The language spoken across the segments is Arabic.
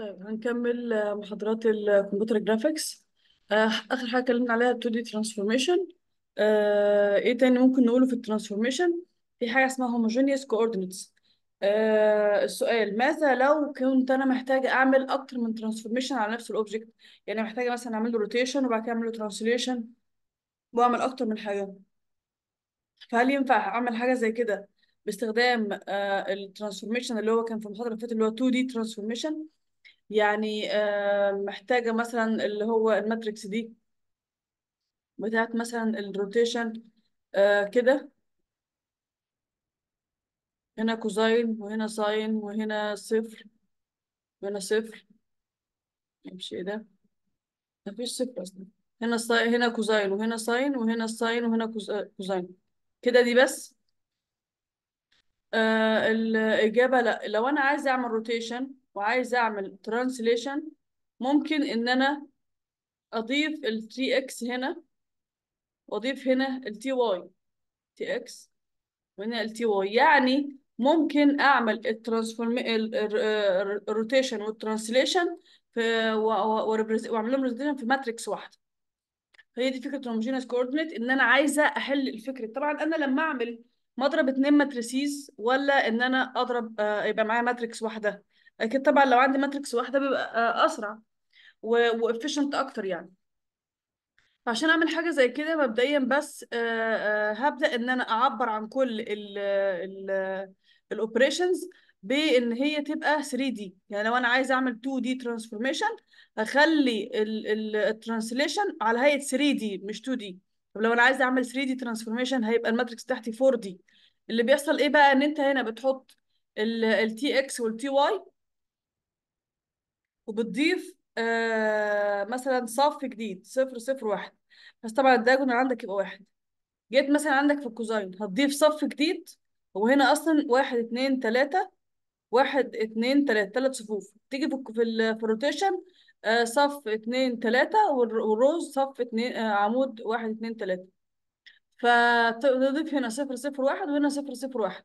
طيب هنكمل آه، محاضرات الكمبيوتر جرافيكس آه، اخر حاجه اتكلمنا عليها 2 دي ترانسفورميشن آه، ايه تاني ممكن نقوله في الترانسفورميشن في حاجه اسمها homogeneous coordinates آه السؤال ماذا لو كنت انا محتاجه اعمل اكتر من ترانسفورميشن على نفس الاوبجكت يعني محتاجه مثلا اعمل له روتيشن وبعد كده اعمل له ترانسليشن واعمل اكتر من حاجه فهل ينفع اعمل حاجه زي كده باستخدام آه الترانسفورميشن اللي هو كان في المحاضره اللي فاتت اللي هو 2 دي ترانسفورميشن يعني آه، محتاجة مثلا اللي هو الماتريكس دي بتاعت مثلا الروتيشن آه، كده هنا كوزاين وهنا ساين وهنا صفر وهنا صفر مش ايه ده مفيش صفر اصلا هنا ساين هنا كوزاين وهنا ساين وهنا ساين وهنا كوزاين آه، كده دي بس آه الإجابة لا لو أنا عايز أعمل روتيشن وعايزه اعمل ترانسليشن ممكن ان انا اضيف ال 3 اكس هنا واضيف هنا ال تي واي تي اكس وهنا ال تي واي يعني ممكن اعمل الترانسفورم الروتيشن والترانسليشن في واعمل لهم ريبريزنتيشن في ماتريكس واحده فهي دي فكره الهوموجينس كوردينيت ان انا عايزه احل الفكره طبعا انا لما اعمل مضرب اتنين ماتريسيز ولا ان انا اضرب آه، يبقى معايا ماتريكس واحده اكيد طبعا لو عندي ماتريكس واحده بيبقى اسرع وافيشنت اكتر يعني فعشان اعمل حاجه زي كده مبدئيا بس آه، آه، هبدا ان انا اعبر عن كل الاوبريشنز بان هي تبقى 3 دي يعني لو انا عايزه اعمل 2 دي ترانسفورميشن هخلي الترانسليشن على هيئه 3 دي مش 2 دي طب لو انا عايزه اعمل 3 دي ترانسفورميشن هيبقى الماتريكس بتاعتي 4 دي اللي بيحصل ايه بقى ان انت هنا بتحط التي اكس والتي واي وبتضيف آه، مثلا صف جديد صفر صفر واحد بس طبعا الدايجون عندك يبقى واحد جيت مثلا عندك في الكوزاين هتضيف صف جديد وهنا اصلا واحد اتنين تلاتة واحد اتنين تلاتة تلات صفوف تيجي في في الروتيشن آه، صف اتنين تلاتة والروز صف اتنين آه، عمود واحد اتنين تلاتة فتضيف هنا صفر صفر واحد وهنا صفر صفر واحد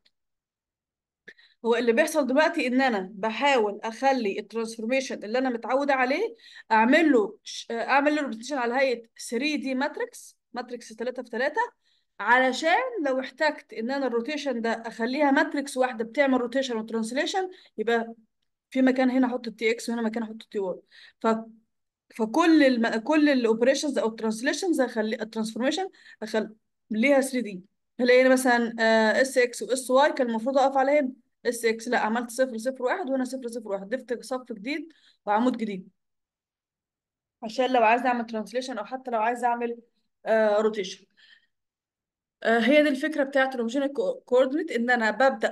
هو اللي بيحصل دلوقتي ان انا بحاول اخلي الترانسفورميشن اللي انا متعوده عليه اعمل له اعمل له ريبريزنتيشن على هيئه 3 دي ماتريكس ماتريكس 3 في 3 علشان لو احتجت ان انا الروتيشن ده اخليها ماتريكس واحده بتعمل روتيشن وترانسليشن يبقى في مكان هنا احط التي اكس وهنا مكان احط التي واي ف فكل الم... كل الاوبريشنز او الترانسليشنز اخلي الترانسفورميشن اخليها 3 دي هلاقي مثلا اس اكس واس واي كان المفروض اقف عليهم هنا اس اكس لا عملت صفر صفر واحد وهنا صفر صفر واحد ضفت صف جديد وعمود جديد عشان لو عايزه اعمل ترانسليشن او حتى لو عايزه اعمل آه روتيشن آه، هي دي الفكره بتاعت الهوموجينيك كوردينيت ان انا ببدا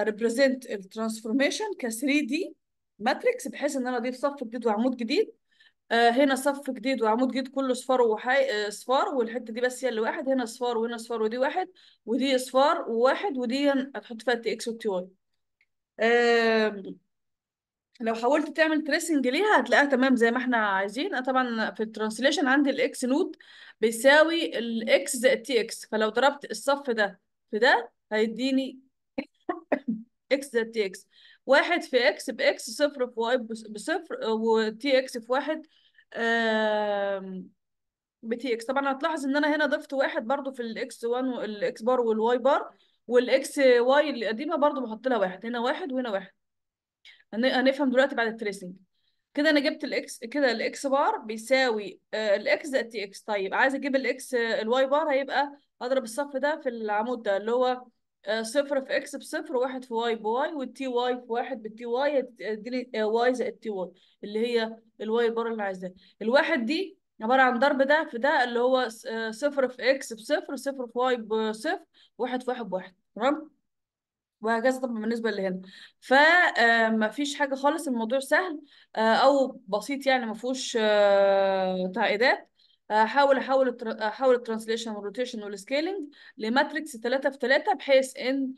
اريبريزنت الترانسفورميشن ك 3 دي ماتريكس بحيث ان انا اضيف صف جديد وعمود جديد آه، هنا صف جديد وعمود جديد كله صفار وحي... آه، صفار والحته دي بس هي اللي واحد هنا صفار وهنا صفار ودي واحد ودي صفار وواحد ودي هتحط فيها تي اكس وتي واي لو حاولت تعمل تريسنج ليها هتلاقيها تمام زي ما احنا عايزين أنا طبعا في الترانسليشن عندي الاكس نود بيساوي الاكس زائد تي اكس فلو ضربت الصف ده في ده هيديني اكس زائد تي اكس واحد في اكس باكس صفر في واي بصفر وتي اكس في واحد بتي اكس طبعا هتلاحظ ان انا هنا ضفت واحد برضو في الاكس 1 والاكس بار والواي بار والاكس واي القديمه برضو بحط لها واحد هنا واحد وهنا واحد هنفهم دلوقتي بعد التريسنج كده انا جبت الاكس كده الاكس بار بيساوي آه، الاكس زائد تي اكس طيب عايز اجيب الاكس آه، الواي بار هيبقى اضرب الصف ده في العمود ده اللي هو آه، صفر في اكس بصفر وواحد في واي بواي والتي واي في واحد بالتي واي اديني آه، واي زائد تي واي اللي هي الواي بره اللي عايزاه الواحد دي عبارة عن ضرب ده في ده اللي هو آه، صفر في اكس بصفر صفر في واي بصفر واحد في واحد بواحد تمام وهكذا طبعا بالنسبة اللي هنا فما فيش حاجة خالص الموضوع سهل أو بسيط يعني ما فيهوش تعقيدات هحاول احول احول الترانسليشن والروتيشن والسكيلنج لماتريكس 3 في 3 بحيث ان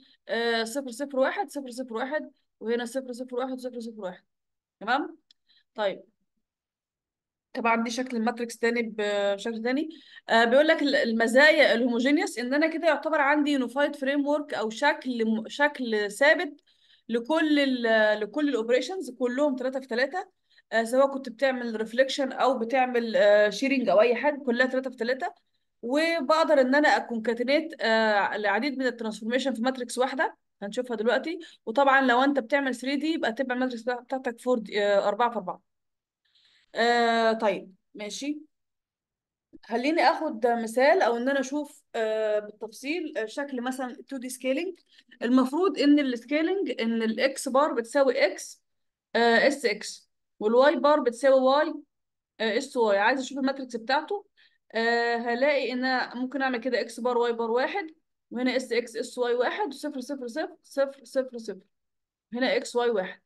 0 0 1 0 0 1 وهنا 0 0 1 0 0 1 تمام طيب طبعا دي شكل الماتريكس تاني بشكل تاني آه، بيقول لك المزايا الهوموجينيوس ان انا كده يعتبر عندي يونيفايد فريم ورك او شكل شكل ثابت لكل ال لكل الاوبريشنز كلهم 3 في 3 آه، سواء كنت بتعمل ريفليكشن او بتعمل شيرنج آه، او اي حاجه كلها ثلاثه في ثلاثه وبقدر ان انا اكونكاتينيت العديد آه، من الترانسفورميشن في ماتريكس واحده هنشوفها دلوقتي وطبعا لو انت بتعمل 3 دي يبقى تبقى الماتريكس بتاعتك 4 4 في 4 طيب ماشي خليني اخد مثال او ان انا اشوف بالتفصيل شكل مثلا 2 دي سكيلينج المفروض ان السكيلينج ان الاكس بار بتساوي اكس اس اكس والواي بار بتساوي واي آه، اس واي عايزه اشوف الماتريكس بتاعته آه هلاقي ان انا ممكن اعمل كده اكس بار واي بار واحد وهنا اس اكس اس واي واحد وصفر صفر صفر صفر صفر صفر هنا اكس واي واحد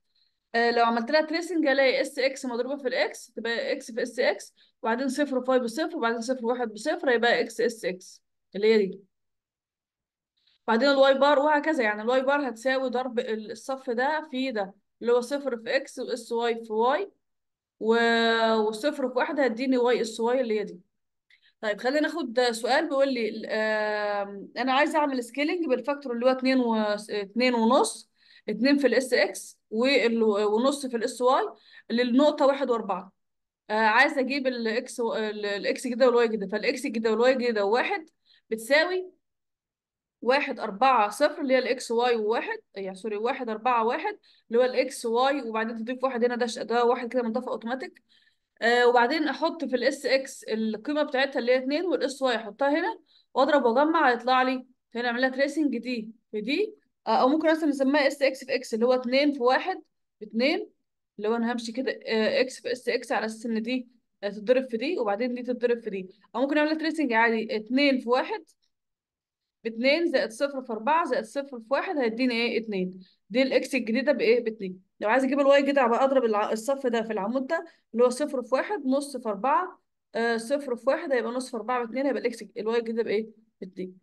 آه لو عملت لها تريسنج هلاقي اس اكس مضروبه في الاكس تبقى اكس في اس اكس وبعدين صفر وفاي بصفر وبعدين صفر واحد بصفر هيبقى اكس اس اكس اللي هي دي بعدين الواي بار وهكذا يعني الواي بار هتساوي ضرب الصف ده في ده اللي هو صفر في اكس واس واي في واي وصفر في واحدة هتديني واي اس واي اللي هي دي طيب خلينا ناخد سؤال بيقول لي آه انا عايز اعمل سكيلينج بالفاكتور اللي هو 2 و 2 ونص 2 في الاس اكس ونص في الاس واي للنقطة 1 و4 آه عايز اجيب الاكس الاكس كده والواي كده فالاكس كده والواي كده واحد بتساوي واحد أربعة صفر اللي هي الإكس واي وواحد آه، يعني سوري واحد أربعة واحد اللي هو الإكس واي وبعدين تضيف واحد هنا ده ده واحد كده منضفة أوتوماتيك آه وبعدين أحط في الإس إكس القيمة بتاعتها اللي هي اتنين والإس واي أحطها هنا وأضرب وأجمع هيطلع لي هنا أعمل لها تريسنج دي في دي آه أو ممكن أصلا نسميها إس إكس في إكس اللي هو اتنين في واحد في اتنين اللي هو أنا همشي كده آه إكس في إس إكس على أساس إن دي تتضرب في دي وبعدين دي تتضرب في دي أو ممكن أعمل لها تريسنج عادي اتنين في واحد ب 2 زائد صفر في 4 زائد صفر في 1 هيديني ايه 2 دي الاكس الجديده بايه ب 2 لو عايز اجيب الواي الجديده هبقى اضرب الصف ده في العمود ده اللي هو صفر في 1 نص في 4 آه صفر في 1 هيبقى نص في 4 ب 2 هيبقى الاكس الواي الجديده بايه ب 2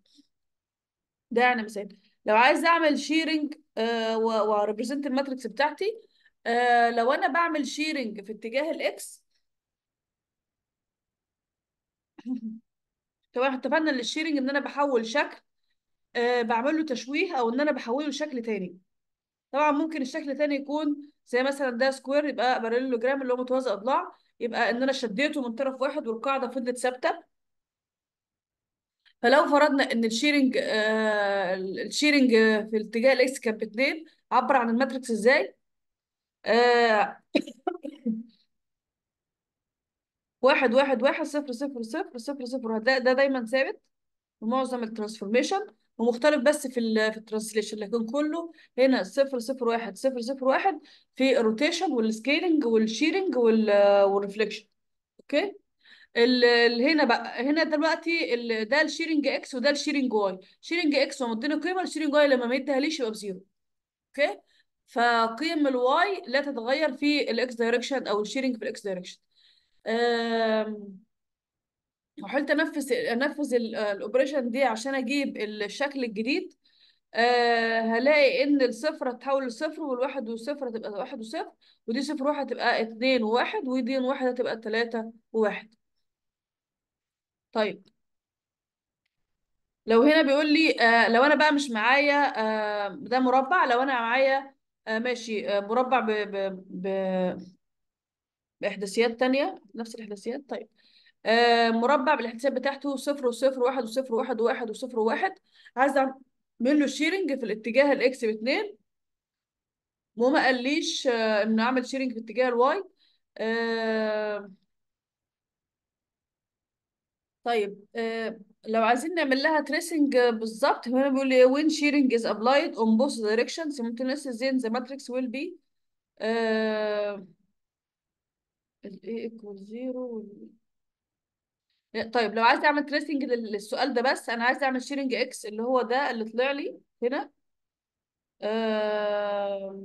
ده يعني مثال لو عايز اعمل شيرنج آه الماتريكس بتاعتي آه، لو انا بعمل شيرنج في اتجاه الاكس طبعا احنا اتفقنا ان الشيرنج ان انا بحول شكل آه، بعمل له تشويه او ان انا بحوله لشكل تاني طبعا ممكن الشكل التاني يكون زي مثلا ده سكوير يبقى باراليلوجرام اللي هو متوازي اضلاع يبقى ان انا شديته من طرف واحد والقاعده فضلت ثابته فلو فرضنا ان الشيرنج آه الشيرنج في الاتجاه الاكس كان باتنين عبر عن الماتريكس ازاي؟ آه واحد واحد واحد صفر صفر صفر صفر صفر ده ده دايما ثابت في معظم الترانسفورميشن ومختلف بس في الـ في الترانسليشن لكن كله هنا 001 001 في الروتيشن والسكيلنج والشيرنج والريفليكشن اوكي اللي هنا بقى هنا دلوقتي ده الشيرنج اكس وده الشيرنج واي شيرنج اكس لما ادينا قيمه الشيرنج واي لما ما يديهاليش يبقى بزيرو اوكي فقيم الواي لا تتغير في الاكس دايركشن او الشيرنج في الاكس دايركشن وحاولت انفذ انفذ آه، الاوبريشن دي عشان اجيب الشكل الجديد آه هلاقي ان الصفر هتحول لصفر والواحد والصفر هتبقى واحد وصفر ودي صفر واحد هتبقى اتنين وواحد ودي واحد هتبقى تلاتة وواحد طيب لو هنا بيقول لي آه لو انا بقى مش معايا آه ده مربع لو انا معايا آه ماشي آه مربع ب ب ب بإحداثيات تانية نفس الإحداثيات طيب آه، مربع بالحساب بتاعته صفر وصفر واحد وصفر واحد وواحد وصفر وواحد عايز أعمل له شيرنج في الاتجاه الإكس باتنين وما قاليش آه، إنه أعمل شيرنج في اتجاه الواي آه، طيب لو عايزين نعمل لها تريسنج بالظبط هنا بيقول لي when shearing is applied on both directions simultaneous then the matrix will be ال A 0 وال طيب لو عايز اعمل تريسنج للسؤال ده بس انا عايز اعمل شيرنج اكس اللي هو ده اللي طلع لي هنا آه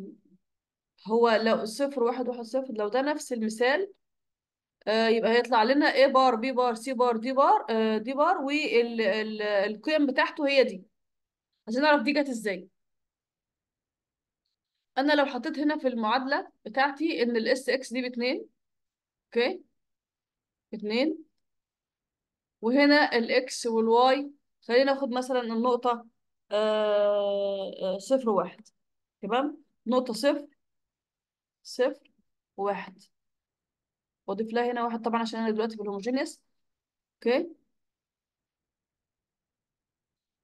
هو لو صفر واحد واحد صفر لو ده نفس المثال آه يبقى هيطلع لنا A بار B بار C بار D بار آه D بار والقيم بتاعته هي دي عشان اعرف دي جت ازاي انا لو حطيت هنا في المعادله بتاعتي ان الاس اكس دي باتنين اوكي اتنين وهنا الاكس والواي خلينا ناخد مثلا النقطة آه، آه، صفر واحد تمام نقطة صفر صفر واحد واضيف لها هنا واحد طبعا عشان انا دلوقتي في الهوموجينيس اوكي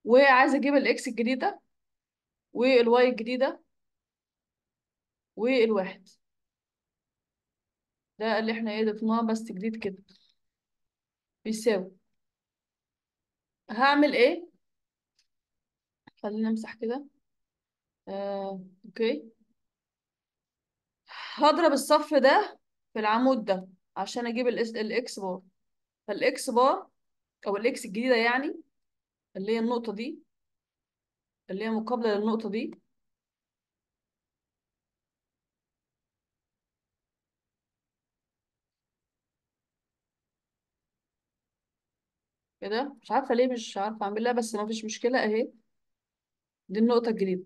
وعايزة اجيب الاكس الجديدة والواي الجديدة والواحد ده اللي احنا ايه ضفناه بس جديد كده بيساوي هعمل ايه خلينا امسح كده آه، اوكي هضرب الصف ده في العمود ده عشان اجيب الاكس بار فالاكس بار او الاكس الجديده يعني اللي هي النقطه دي اللي هي مقابله للنقطه دي كده ايه مش عارفة ليه مش عارفة أعملها بس ما فيش مشكلة أهي دي النقطة الجديدة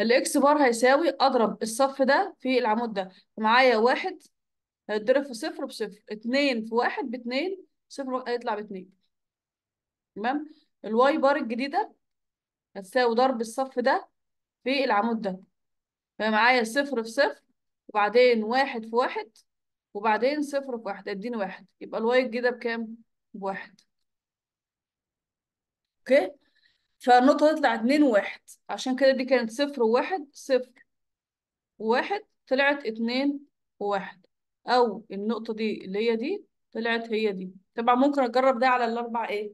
الإكس بار هيساوي أضرب الصف ده في العمود ده معايا واحد هيتضرب في صفر بصفر اتنين في واحد باتنين صفر هيطلع باتنين تمام الواي بار الجديدة هتساوي ضرب الصف ده في العمود ده فمعايا صفر في صفر وبعدين واحد في واحد وبعدين صفر في واحد اديني واحد يبقى الواي الجديدة بكام؟ بواحد اوكي فالنقطة تطلع اتنين واحد عشان كده دي كانت صفر وواحد صفر واحد طلعت اتنين وواحد أو النقطة دي اللي هي دي طلعت هي دي طبعا ممكن أجرب ده على الأربع إيه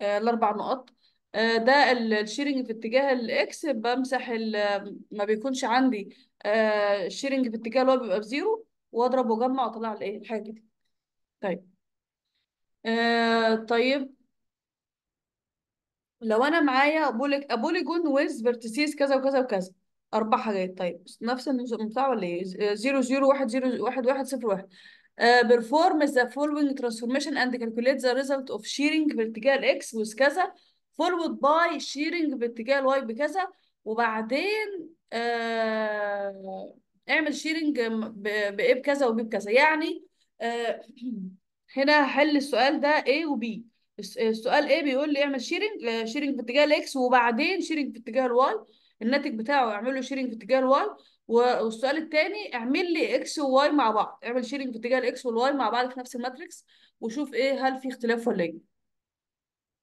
آه الأربع نقط آه ده الشيرنج في اتجاه الإكس بمسح ما بيكونش عندي آه الشيرنج في اتجاه اللي هو بيبقى بزيرو وأضرب وأجمع وأطلع الإيه الحاجة دي طيب آه طيب لو انا معايا بوليك بوليجون ويز فيرتيسيس كذا وكذا وكذا اربع حاجات طيب نفس البتاع ولا ايه 0 0 1 0 1 1 0 1 perform the following transformation and calculate the result of shearing باتجاه الاكس with كذا followed by shearing باتجاه الواي بكذا وبعدين آه اعمل شيرنج بايه بكذا وبكذا يعني آه هنا هحل السؤال ده A وB السؤال ايه بيقول لي اعمل شيرنج شيرنج آه، في اتجاه الاكس وبعدين شيرنج في اتجاه الواي الناتج بتاعه اعمل له شيرنج في اتجاه الواي والسؤال الثاني اعمل لي اكس وواي مع بعض اعمل شيرنج في اتجاه الاكس والواي مع بعض في نفس الماتريكس وشوف ايه هل في اختلاف ولا ايه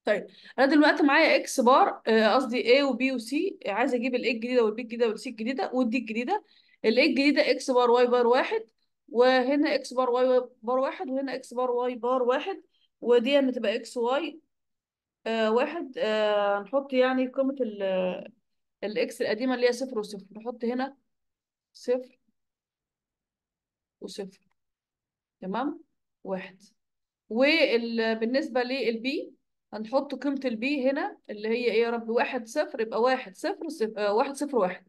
طيب انا دلوقتي معايا اكس بار آه، قصدي A وبي وسي عايز اجيب الاي الجديده والبي الجديده والسي الجديده والدي الجديده الاي الجديده اكس بار واي بار واحد وهنا اكس بار واي بار واحد وهنا اكس بار واي بار واحد ودي لما تبقى اكس واي آه واحد آه هنحط يعني قيمة الاكس القديمة اللي هي صفر وصفر نحط هنا صفر وصفر تمام واحد وبالنسبة للبي هنحط قيمة البي هنا اللي هي ايه يا رب واحد صفر يبقى واحد صفر صفر آه واحد صفر واحد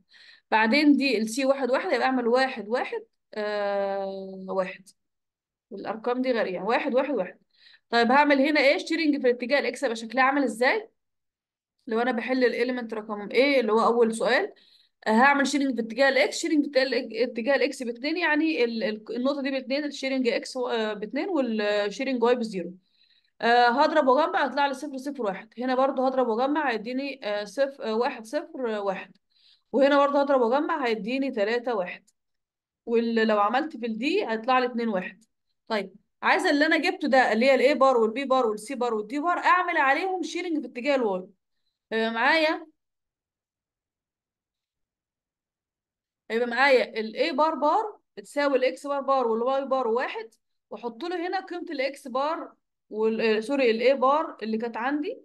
بعدين دي السي واحد واحد يبقى اعمل واحد واحد آه واحد والارقام دي غريبه يعني واحد واحد واحد طيب هعمل هنا ايه شيرنج في الاتجاه الاكس هيبقى شكلها عامل ازاي لو انا بحل الاليمنت رقم ايه اللي هو اول سؤال هعمل شيرنج في اتجاه الاكس شيرنج في اتجاه الاكس باتنين يعني النقطه دي باتنين الشيرنج اكس آه، باتنين والشيرنج واي آه، بزيرو آه، هضرب وجمع هيطلع لي صفر صفر واحد هنا برضو هضرب وجمع هيديني صفر واحد صفر واحد وهنا برضو هضرب وجمع هيديني تلاتة واحد ولو عملت في الدي هيطلع لي اتنين واحد طيب عايزه اللي انا جبته ده اللي هي الاي بار والبي بار والسي بار والدي بار اعمل عليهم شيرنج في اتجاه الواي هيبقى معايا هيبقى معايا الاي بار بار تساوي الاكس بار بار والواي بار واحد واحط له هنا قيمه الاكس بار وال سوري الاي بار اللي كانت عندي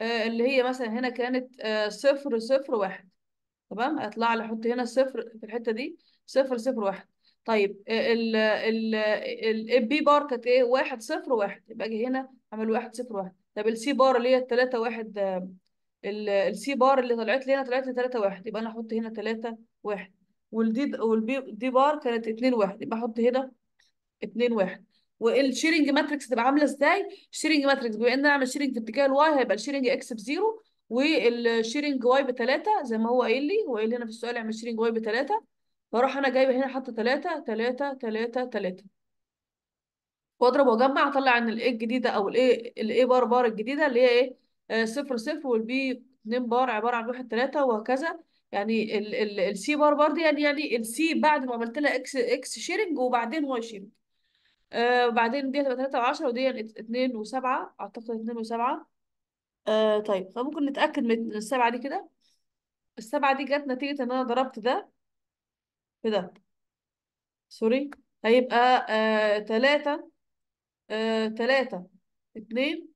آه، اللي هي مثلا هنا كانت آه، صفر صفر واحد تمام هيطلع لي احط هنا صفر في الحته دي صفر صفر واحد طيب آه، ال ال البي بار كانت ايه؟ 1 0 1 يبقى اجي هنا اعمل 1 0 1 طب السي بار اللي هي 3 1 السي بار اللي طلعت لي هنا طلعت لي 3 1 يبقى انا احط هنا 3 1 والدي والبي دي بار كانت 2 1 يبقى احط هنا 2 1 والشيرنج ماتريكس تبقى عامله ازاي؟ الشيرنج ماتريكس بما ان انا اعمل شيرنج في اتجاه الواي هيبقى الشيرنج اكس 0 والشيرنج واي ب 3 زي ما هو قايل لي هو قايل لي هنا في السؤال اعمل شيرنج واي ب 3 بروح انا جايبه هنا حط تلاته تلاته تلاته تلاته واضرب واجمع اطلع ان الـ A الجديده او الـ A الـ A بار بار الجديده اللي هي ايه آه، صفر صفر والـ B اتنين بار عباره عن واحد تلاته وهكذا يعني الـ الـ C بار بار دي يعني يعني الـ C بعد ما عملت لها اكس اكس شيرنج وبعدين واي شيرنج آه، وبعدين دي هتبقى تلاته وعشره ودي يعني اتنين وسبعه اعتقد اتنين وسبعه آه طيب فممكن نتأكد من السبعة دي كده السبعة دي جت نتيجة ان انا ضربت ده إيه ده سوري هيبقى آه،, آه تلاتة آه تلاتة اتنين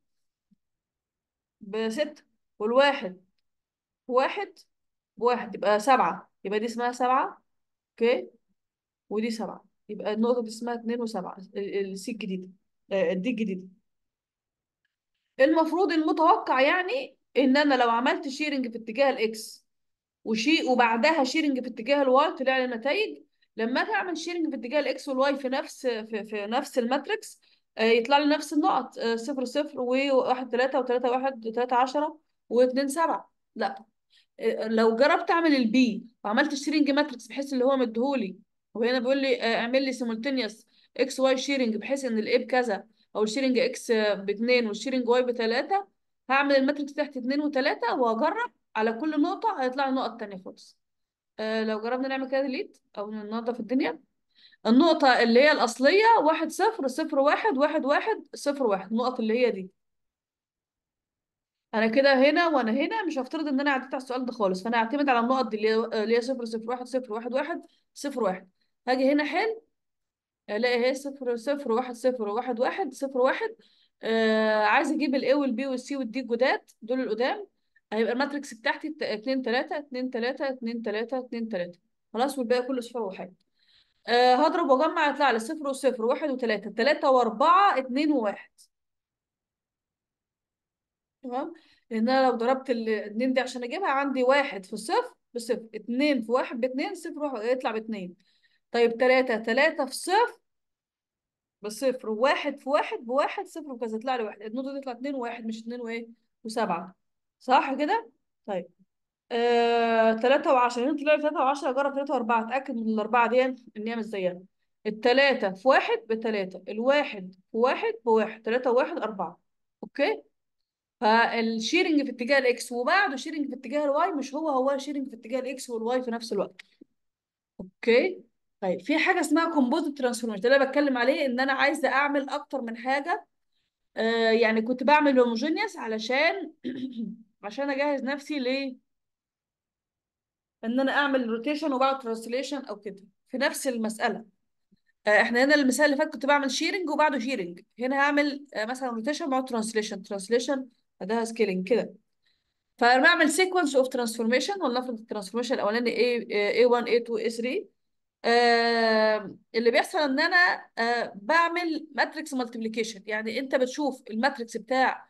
بستة والواحد واحد بواحد يبقى سبعة يبقى دي اسمها سبعة اوكي ودي سبعة يبقى النقطة دي اسمها اتنين وسبعة السي الجديدة آه، الدي الجديدة المفروض المتوقع يعني ان انا لو عملت شيرنج في اتجاه الاكس وشي وبعدها شيرنج في اتجاه الواي طلع لي نتائج لما تعمل شيرنج في اتجاه الاكس والواي في نفس في, في نفس الماتريكس آه، يطلع لي نفس النقط 0 0 و1 3 و3 1 3 10 و2 7 لا آه، لو جربت اعمل البي وعملت شيرنج ماتريكس بحيث اللي هو مديهولي وهنا بيقول لي آه، اعمل لي سيمولتينيوس اكس واي شيرنج بحيث ان الاي بكذا او الشيرنج اكس ب2 والشيرنج واي ب3 هعمل الماتريكس تحت 2 و3 واجرب على كل نقطة هيطلع نقط تانية خالص آه لو جربنا نعمل كده ديليت أو ننظف الدنيا النقطة اللي هي الأصلية واحد صفر صفر واحد واحد واحد صفر واحد النقط اللي هي دي أنا كده هنا وأنا هنا مش هفترض إن أنا عديت على السؤال ده خالص فأنا هعتمد على النقط دي اللي هي صفر صفر واحد صفر واحد واحد صفر واحد هاجي هنا حل الاقي هي صفر صفر واحد صفر واحد واحد صفر واحد آه عايز اجيب الـ A والـ B والـ C والـ D جداد دول القدام هيبقى الماتريكس بتاعتي 2 3 2 3 2 3 2 3 خلاص والباقي كله صفر وواحد أه هضرب واجمع يطلع لي صفر وصفر واحد وثلاثة ثلاثة وأربعة اثنين وواحد تمام لأن أنا لو ضربت الاثنين دي عشان أجيبها عندي واحد في صفر بصفر اثنين في واحد باتنين صفر واحد يطلع باتنين طيب تلاتة تلاتة في صفر بصفر وواحد في واحد بواحد صفر وكذا يطلع لي واحد النقطة دي تطلع اثنين وواحد مش اثنين وإيه وسبعة صح كده طيب آه، تلاتة هنا طلع تلاتة وعشرة جرب تلاتة وأربعة اتأكد من الأربعة دي إن هي مش زيها التلاتة في واحد بتلاتة الواحد في واحد بواحد تلاتة وواحد أربعة أوكي فالشيرنج في اتجاه الإكس وبعده شيرنج في اتجاه الواي مش هو هو شيرنج في اتجاه الإكس والواي في نفس الوقت أوكي طيب في حاجة اسمها كومبوزيت ترانسفورميشن ده اللي بتكلم عليه إن أنا عايزة أعمل أكتر من حاجة آه يعني كنت بعمل هوموجينيوس علشان عشان اجهز نفسي ليه ان انا اعمل روتيشن وبعد ترانسليشن او كده في نفس المساله آه، احنا هنا المثال اللي فات كنت بعمل شيرنج وبعده شيرنج هنا هعمل آه، مثلا روتيشن بعد ترانسليشن ترانسليشن بعدها سكيلنج كده فانا بعمل سيكونس اوف ترانسفورميشن ولنفرض الترانسفورميشن الاولاني A 1 A2 A3 آه اللي بيحصل ان انا آه بعمل ماتريكس مالتيبليكيشن يعني انت بتشوف الماتريكس بتاع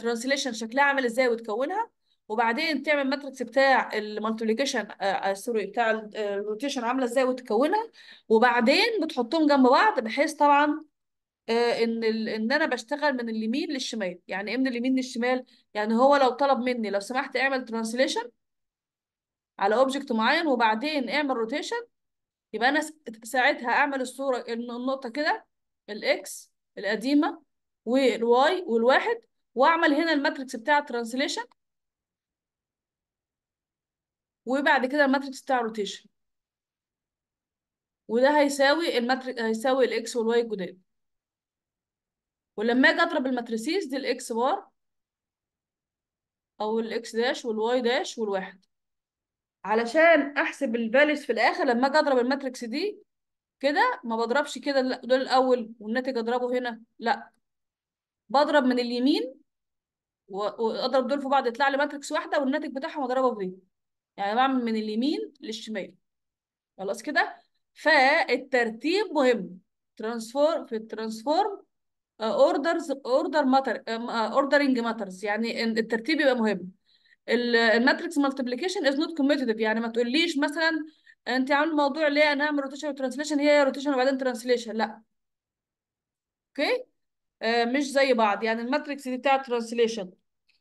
ترانسليشن آه، شكلها عامل ازاي وتكونها وبعدين تعمل ماتريكس بتاع المالتيبليكيشن آه، سوري آه، بتاع الروتيشن عامله ازاي وتكونها وبعدين بتحطهم جنب بعض بحيث طبعا ان ان انا بشتغل من اليمين للشمال يعني ايه من اليمين للشمال يعني هو لو طلب مني لو سمحت اعمل ترانسليشن على اوبجكت معين وبعدين اعمل روتيشن يبقى انا ساعتها اعمل الصوره النقطه كده الاكس القديمه والواي والواحد واعمل هنا الماتريكس بتاع الترانسليشن وبعد كده الماتريكس بتاع الروتيشن وده هيساوي الماتريك هيساوي الاكس والواي الجداد ولما اجي اضرب الماتريسيز دي الاكس بار او الاكس داش والواي داش والواحد علشان احسب الفاليوز في الاخر لما اجي اضرب الماتريكس دي كده ما بضربش كده دول الاول والناتج اضربه هنا لا بضرب من اليمين واضرب دول في بعض يطلع لي ماتريكس واحده والناتج بتاعهم اضربها في يعني بعمل من اليمين للشمال خلاص كده فالترتيب مهم ترانسفورم في الترانسفورم اوردرز اوردر ماتر اوردرنج ماترز يعني الترتيب يبقى مهم الماتريكس مالتيبليكيشن از نوت كوميتيف يعني ما تقوليش مثلا انت عامل موضوع ليه انا اعمل روتيشن وترانسليشن هي روتيشن وبعدين ترانسليشن لا اوكي آه، مش زي بعض يعني الماتريكس دي بتاعت ترانسليشن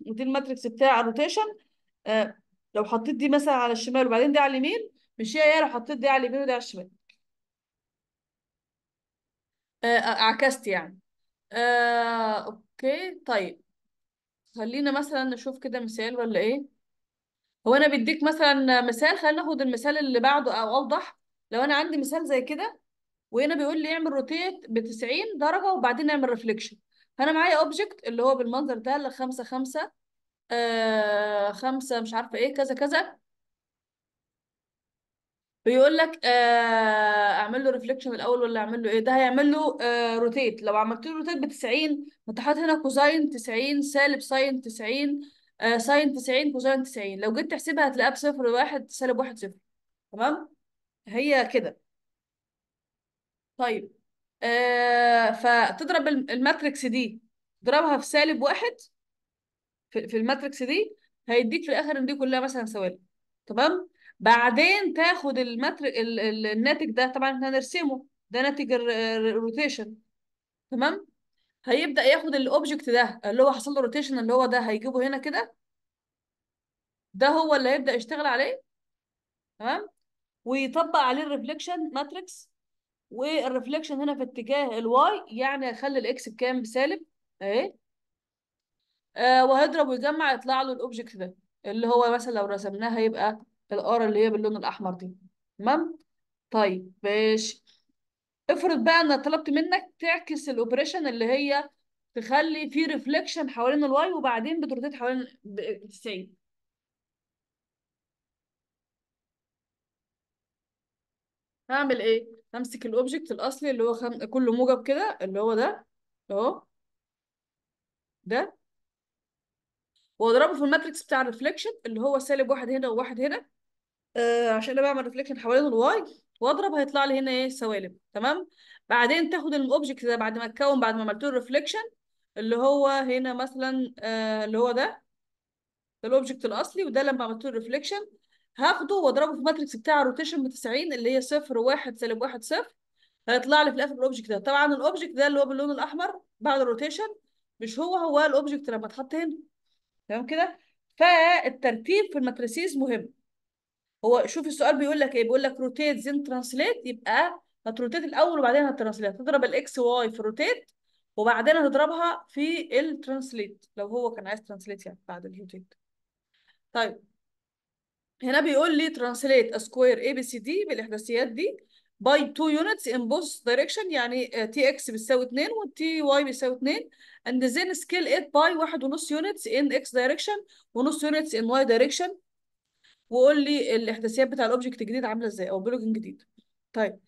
ودي الماتريكس بتاع الروتيشن آه لو حطيت دي مثلا على الشمال وبعدين دي على اليمين مش هي هي لو حطيت دي على اليمين ودي على الشمال آه, آه، عكست يعني آه اوكي طيب خلينا مثلا نشوف كده مثال ولا ايه هو انا بديك مثلا مثال خلينا ناخد المثال اللي بعده او اوضح لو انا عندي مثال زي كده وهنا بيقول لي اعمل روتيت ب 90 درجه وبعدين اعمل ريفليكشن فانا معايا اوبجكت اللي هو بالمنظر ده اللي خمسة خمسة آه خمسة مش عارفه ايه كذا كذا بيقول لك آه اعمل له ريفليكشن الاول ولا اعمل له ايه ده هيعمل له آه روتيت لو عملت له روتيت ب 90 انت حاطط هنا كوزين 90 سالب ساين 90 آه ساين 90 كوزين 90 لو جيت تحسبها هتلاقيها بصفر واحد سالب واحد صفر تمام هي كده طيب آه، فتضرب الماتريكس دي تضربها في سالب واحد في, الماتريكس دي هيديك في الاخر ان دي كلها مثلا سوالب تمام بعدين تاخد الماتريك ال... ال... الناتج ده طبعا احنا هنرسمه ده ناتج الروتيشن تمام هيبدا ياخد الاوبجكت ده اللي هو حصل له روتيشن اللي هو ده هيجيبه هنا كده ده هو اللي هيبدا يشتغل عليه تمام ويطبق عليه الريفليكشن ماتريكس والريفلكشن هنا في اتجاه الواي يعني هيخلي الاكس بكام بسالب اهي آه وهيضرب ويجمع يطلع له الاوبجكت ده اللي هو مثلا لو رسمناه هيبقى الار اللي هي باللون الاحمر دي تمام طيب ماشي افرض بقى ان طلبت منك تعكس الاوبريشن اللي هي تخلي في ريفليكشن حوالين الواي وبعدين بتروتيت حوالين 90 هعمل ايه همسك الاوبجكت الاصلي اللي هو خم... كله موجب كده اللي هو ده اهو ده واضربه في الماتريكس بتاع الريفليكشن اللي هو سالب واحد هنا وواحد هنا آه عشان انا بعمل ريفليكشن حوالين الواي واضرب هيطلع لي هنا ايه سوالب تمام بعدين تاخد الاوبجكت ده بعد ما اتكون بعد ما عملت له ريفليكشن اللي هو هنا مثلا آه اللي هو ده ده الاوبجكت الاصلي وده لما عملت له ريفليكشن هاخده واضربه في ماتريكس بتاع الروتيشن ب 90 اللي هي 0 1 سالب 1 0 هيطلع لي في الاخر الاوبجكت ده طبعا الاوبجكت ده اللي هو باللون الاحمر بعد الروتيشن مش هو هو الاوبجكت لما اتحط هنا تمام كده فالترتيب في الماتريسيز مهم هو شوف السؤال بيقول لك ايه بيقول لك روتيت زين ترانسليت يبقى هتروتيت الاول وبعدين هتترانسليت هتضرب الاكس واي في الروتيت وبعدين هتضربها في الترانسليت لو هو كان عايز ترانسليت يعني بعد الروتيت طيب هنا بيقول لي ترانسليت سكوير اي بي سي دي بالاحداثيات دي باي 2 يونتس ان بوث دايركشن يعني تي اكس بتساوي 2 والتي واي بيساوي 2 اند ذن سكيل ات باي 1.5 يونتس ان اكس دايركشن ونص يونتس ان واي دايركشن وقول لي الاحداثيات بتاع الاوبجكت الجديد عامله ازاي او بلوجن جديد طيب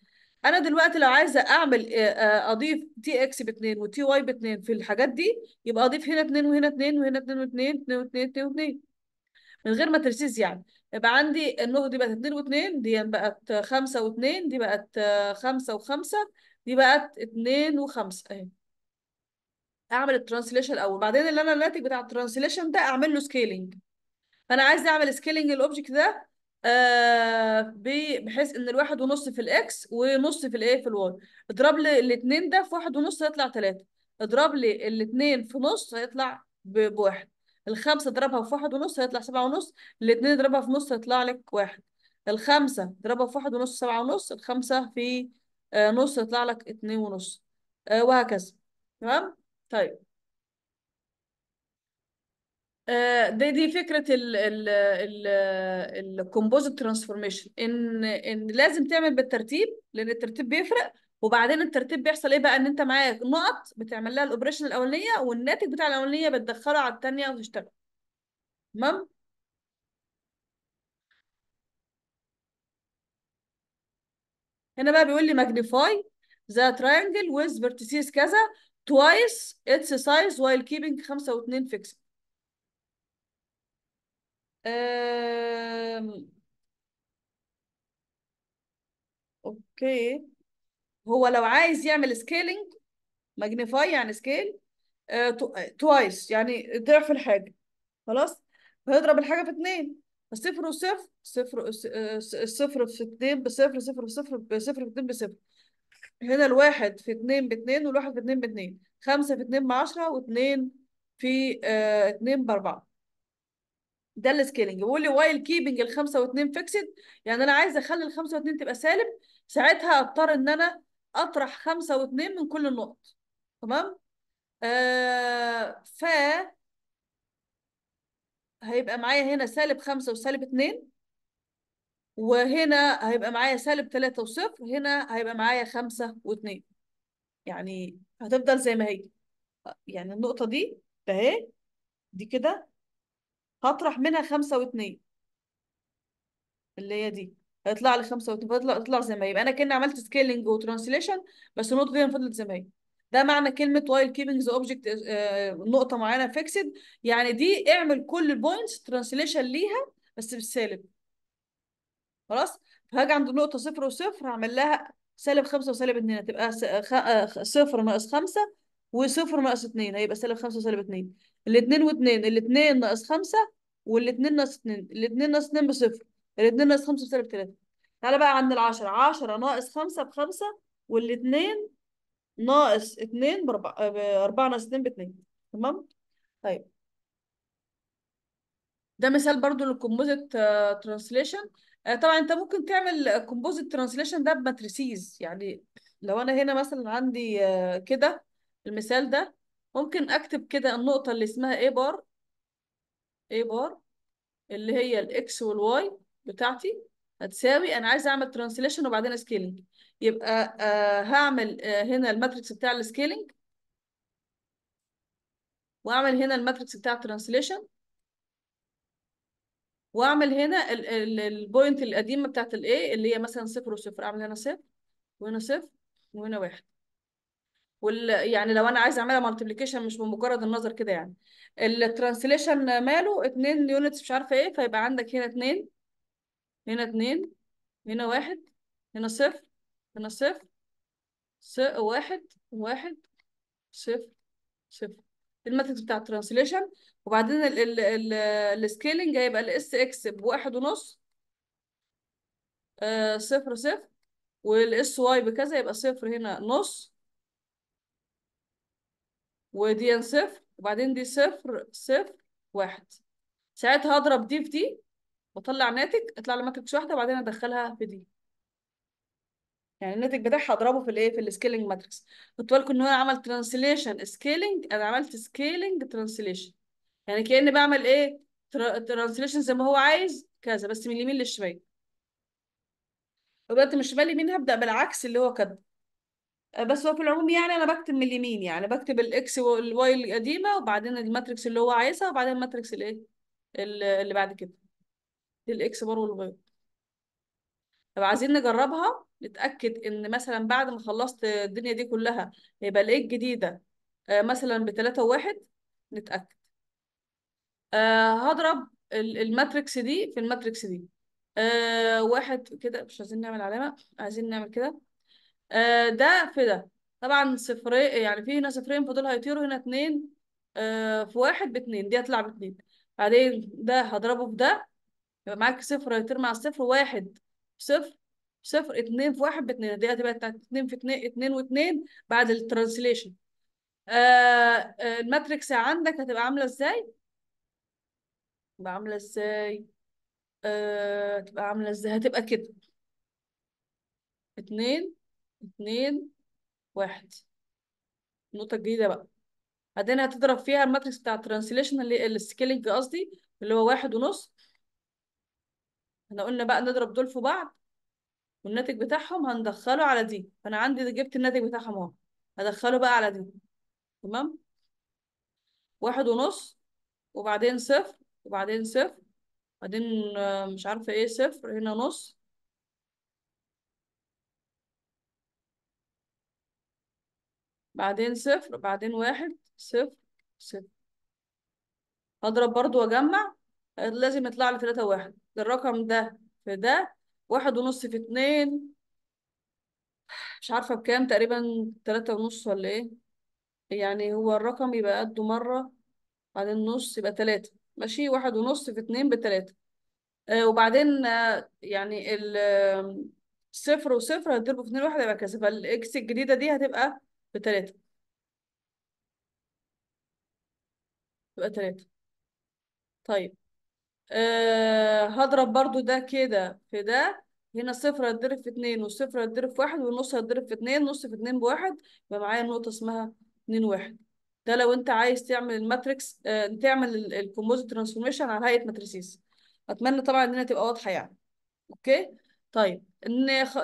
انا دلوقتي لو عايزه اعمل آه، آه، اضيف تي اكس ب 2 وتي واي ب 2 في الحاجات دي يبقى اضيف هنا 2 وهنا 2 وهنا 2 و2 2 و2 2 و2 من غير ما ترسيز يعني يبقى عندي النقط دي بقت اتنين واتنين دي بقت خمسة واتنين دي بقت خمسة وخمسة دي بقت اتنين وخمسة اهي اعمل الترانسليشن الاول بعدين اللي انا الناتج بتاع الترانسليشن ده اعمل له سكيلينج فانا عايز اعمل سكيلينج الاوبجكت ده آه، بحيث ان الواحد ونص في الاكس ونص في الايه في الواي اضرب لي الاثنين ده في واحد ونص هيطلع ثلاثه اضرب لي الاثنين في نص هيطلع بواحد الخمسة اضربها في واحد ونص هيطلع سبعة ونص الاتنين اضربها في نص هيطلع لك واحد الخمسة اضربها في واحد ونص سبعة ونص الخمسة في آه، نص هيطلع لك اتنين ونص آه، وهكذا تمام طيب آه، دي دي فكرة ال ال ال الكومبوزيت ترانسفورميشن ان ان لازم تعمل بالترتيب لان الترتيب بيفرق وبعدين الترتيب بيحصل ايه بقى ان انت معاك نقط بتعمل لها الاوبريشن الاولانيه والناتج بتاع الاولانيه بتدخله على الثانيه وتشتغل تمام هنا بقى بيقول لي magnify the triangle with vertices كذا twice its size while keeping 5 و 2 fixed أم... اوكي هو لو عايز يعمل سكيلينج ماجنيفاي يعني سكيل آه، توايس آه، يعني ضعف الحاجه خلاص فيضرب الحاجه في اثنين فصفر وصفر صفر آه، صفر في اثنين بصفر صفر صفر بصفر في اثنين بصفر هنا الواحد في اثنين باتنين والواحد في اثنين باتنين خمسة في اثنين بعشرة واثنين في اه بأربعة ده السكيلينج بيقول لي وايل كيبنج الخمسة واتنين فيكسد يعني أنا عايز أخلي الخمسة واتنين تبقى سالب ساعتها أضطر إن أنا اطرح خمسة واثنين من كل النقط تمام آه ف هيبقى معايا هنا سالب خمسة وسالب اتنين وهنا هيبقى معايا سالب تلاتة وصفر هنا هيبقى معايا خمسة واتنين يعني هتفضل زي ما هي يعني النقطة دي اهي دي كده هطرح منها خمسة واتنين اللي هي دي هيطلع لي خمسة وتطلع تطلع زي ما هي يبقى أنا كأني عملت سكيلينج وترانسليشن بس النقطة دي فضلت زي ما هي ده معنى كلمة وايل كيبنج ذا اوبجكت نقطة معينة فيكسد يعني دي اعمل كل البوينتس ترانسليشن ليها بس بالسالب خلاص هاجي عند النقطة صفر وصفر هعمل لها سالب خمسة وسالب اتنين هتبقى آه، صفر ناقص خمسة وصفر ناقص اتنين هيبقى سالب خمسة وسالب اتنين الاتنين ال الاتنين ناقص خمسة والاتنين ناقص اتنين الاتنين ناقص اتنين بصفر الاثنين ناقص خمسة بسالب ثلاثة تعالى بقى عند العشرة عشرة ناقص خمسة بخمسة والاثنين ناقص اثنين بأربعة أربعة ناقص اثنين باثنين تمام؟ طيب ده مثال برضو للكومبوزيت ترانسليشن آه، آه، طبعا انت ممكن تعمل كومبوزيت ترانسليشن ده بماتريسيز يعني لو انا هنا مثلا عندي آه، كده المثال ده ممكن اكتب كده النقطة اللي اسمها A بار A بار اللي هي الاكس والواي بتاعتي هتساوي انا عايزه اعمل ترانسليشن وبعدين سكيلنج يبقى آه هعمل آه هنا الماتريكس بتاع السكيلنج واعمل هنا الماتريكس بتاع الترانسليشن واعمل هنا البوينت القديمه بتاعت الايه اللي هي مثلا صفر وصفر اعمل هنا صفر وهنا صفر وهنا واحد وال يعني لو انا عايز اعملها مالتبليكيشن مش بمجرد النظر كده يعني الترانسليشن ماله 2 يونتس مش عارفه ايه فيبقى عندك هنا 2 هنا اتنين هنا واحد هنا صفر هنا صفر ص واحد واحد صفر صفر الماتريكس بتاع الترانسليشن وبعدين السكيلنج هيبقى الاس اكس بواحد ونص آه، صفر صفر والاس واي بكذا يبقى صفر هنا نص ودي صفر وبعدين دي صفر صفر واحد ساعتها هضرب دي في دي بطلع ناتج اطلع لي ماتريكس واحده وبعدين ادخلها في دي يعني الناتج بتاعها اضربه في الايه في السكيلينج ماتريكس قلت لكم ان هو عمل ترانسليشن سكيلينج انا عملت سكيلينج ترانسليشن يعني كاني بعمل ايه ترانسليشن زي ما هو عايز كذا بس من اليمين للشمال وبدأت من الشمال اليمين هبدأ بالعكس اللي هو كده آه، بس هو في العموم يعني انا بكتب من اليمين يعني بكتب الاكس والواي القديمه وبعدين الماتريكس اللي هو عايزها وبعدين الماتريكس الايه اللي بعد كده للاكس بار والغير طب عايزين نجربها نتاكد ان مثلا بعد ما خلصت الدنيا دي كلها هيبقى الايه الجديده آه، مثلا بتلاتة وواحد نتاكد أه هضرب الماتريكس دي في الماتريكس دي أه واحد كده مش عايزين نعمل علامه عايزين نعمل كده أه ده في ده طبعا صفرين يعني في هنا صفرين فدول هيطيروا هنا اتنين آه، في واحد باتنين دي هتطلع باتنين بعدين ده هضربه في ده يبقى معاك صفر هيترمي على الصفر واحد صفر صفر اتنين في واحد باتنين دي هتبقى اتنين في اتنين اتنين واتنين بعد الترانسليشن آه،, آه الماتريكس عندك هتبقى عاملة ازاي؟ هتبقى عاملة ازاي؟ آه هتبقى عاملة ازاي؟ هتبقى كده اتنين اتنين واحد النقطة الجديدة بقى بعدين هتضرب فيها الماتريكس بتاع الترانسليشن اللي السكيلينج قصدي اللي هو واحد ونص احنا قلنا بقى نضرب دول في بعض والناتج بتاعهم هندخله على دي فانا عندي جبت الناتج بتاعهم اهو هدخله بقى على دي تمام واحد ونص وبعدين صفر وبعدين صفر وبعدين آه، مش عارفة ايه صفر هنا نص بعدين صفر بعدين واحد صفر صفر هضرب برضو واجمع لازم يطلع لي تلاتة واحد الرقم ده في ده واحد ونص في اتنين مش عارفة بكام تقريبا تلاتة ونص ولا ايه يعني هو الرقم يبقى قده مرة بعدين نص يبقى تلاتة ماشي واحد ونص في اتنين بتلاتة آه وبعدين آه يعني صفر وصفر هتضربوا في اتنين واحد يبقى كذا فالاكس الجديدة دي هتبقى بتلاتة تبقى تلاتة طيب آه هضرب برضو ده كده في ده هنا صفر هتضرب في اتنين والصفر هتضرب في واحد والنص هتضرب في اتنين نص في اتنين بواحد يبقى معايا نقطة اسمها اتنين واحد ده لو انت عايز تعمل الماتريكس آه تعمل الكومبوزيت ترانسفورميشن على هيئة ماتريسيس اتمنى طبعا انها تبقى واضحة يعني اوكي طيب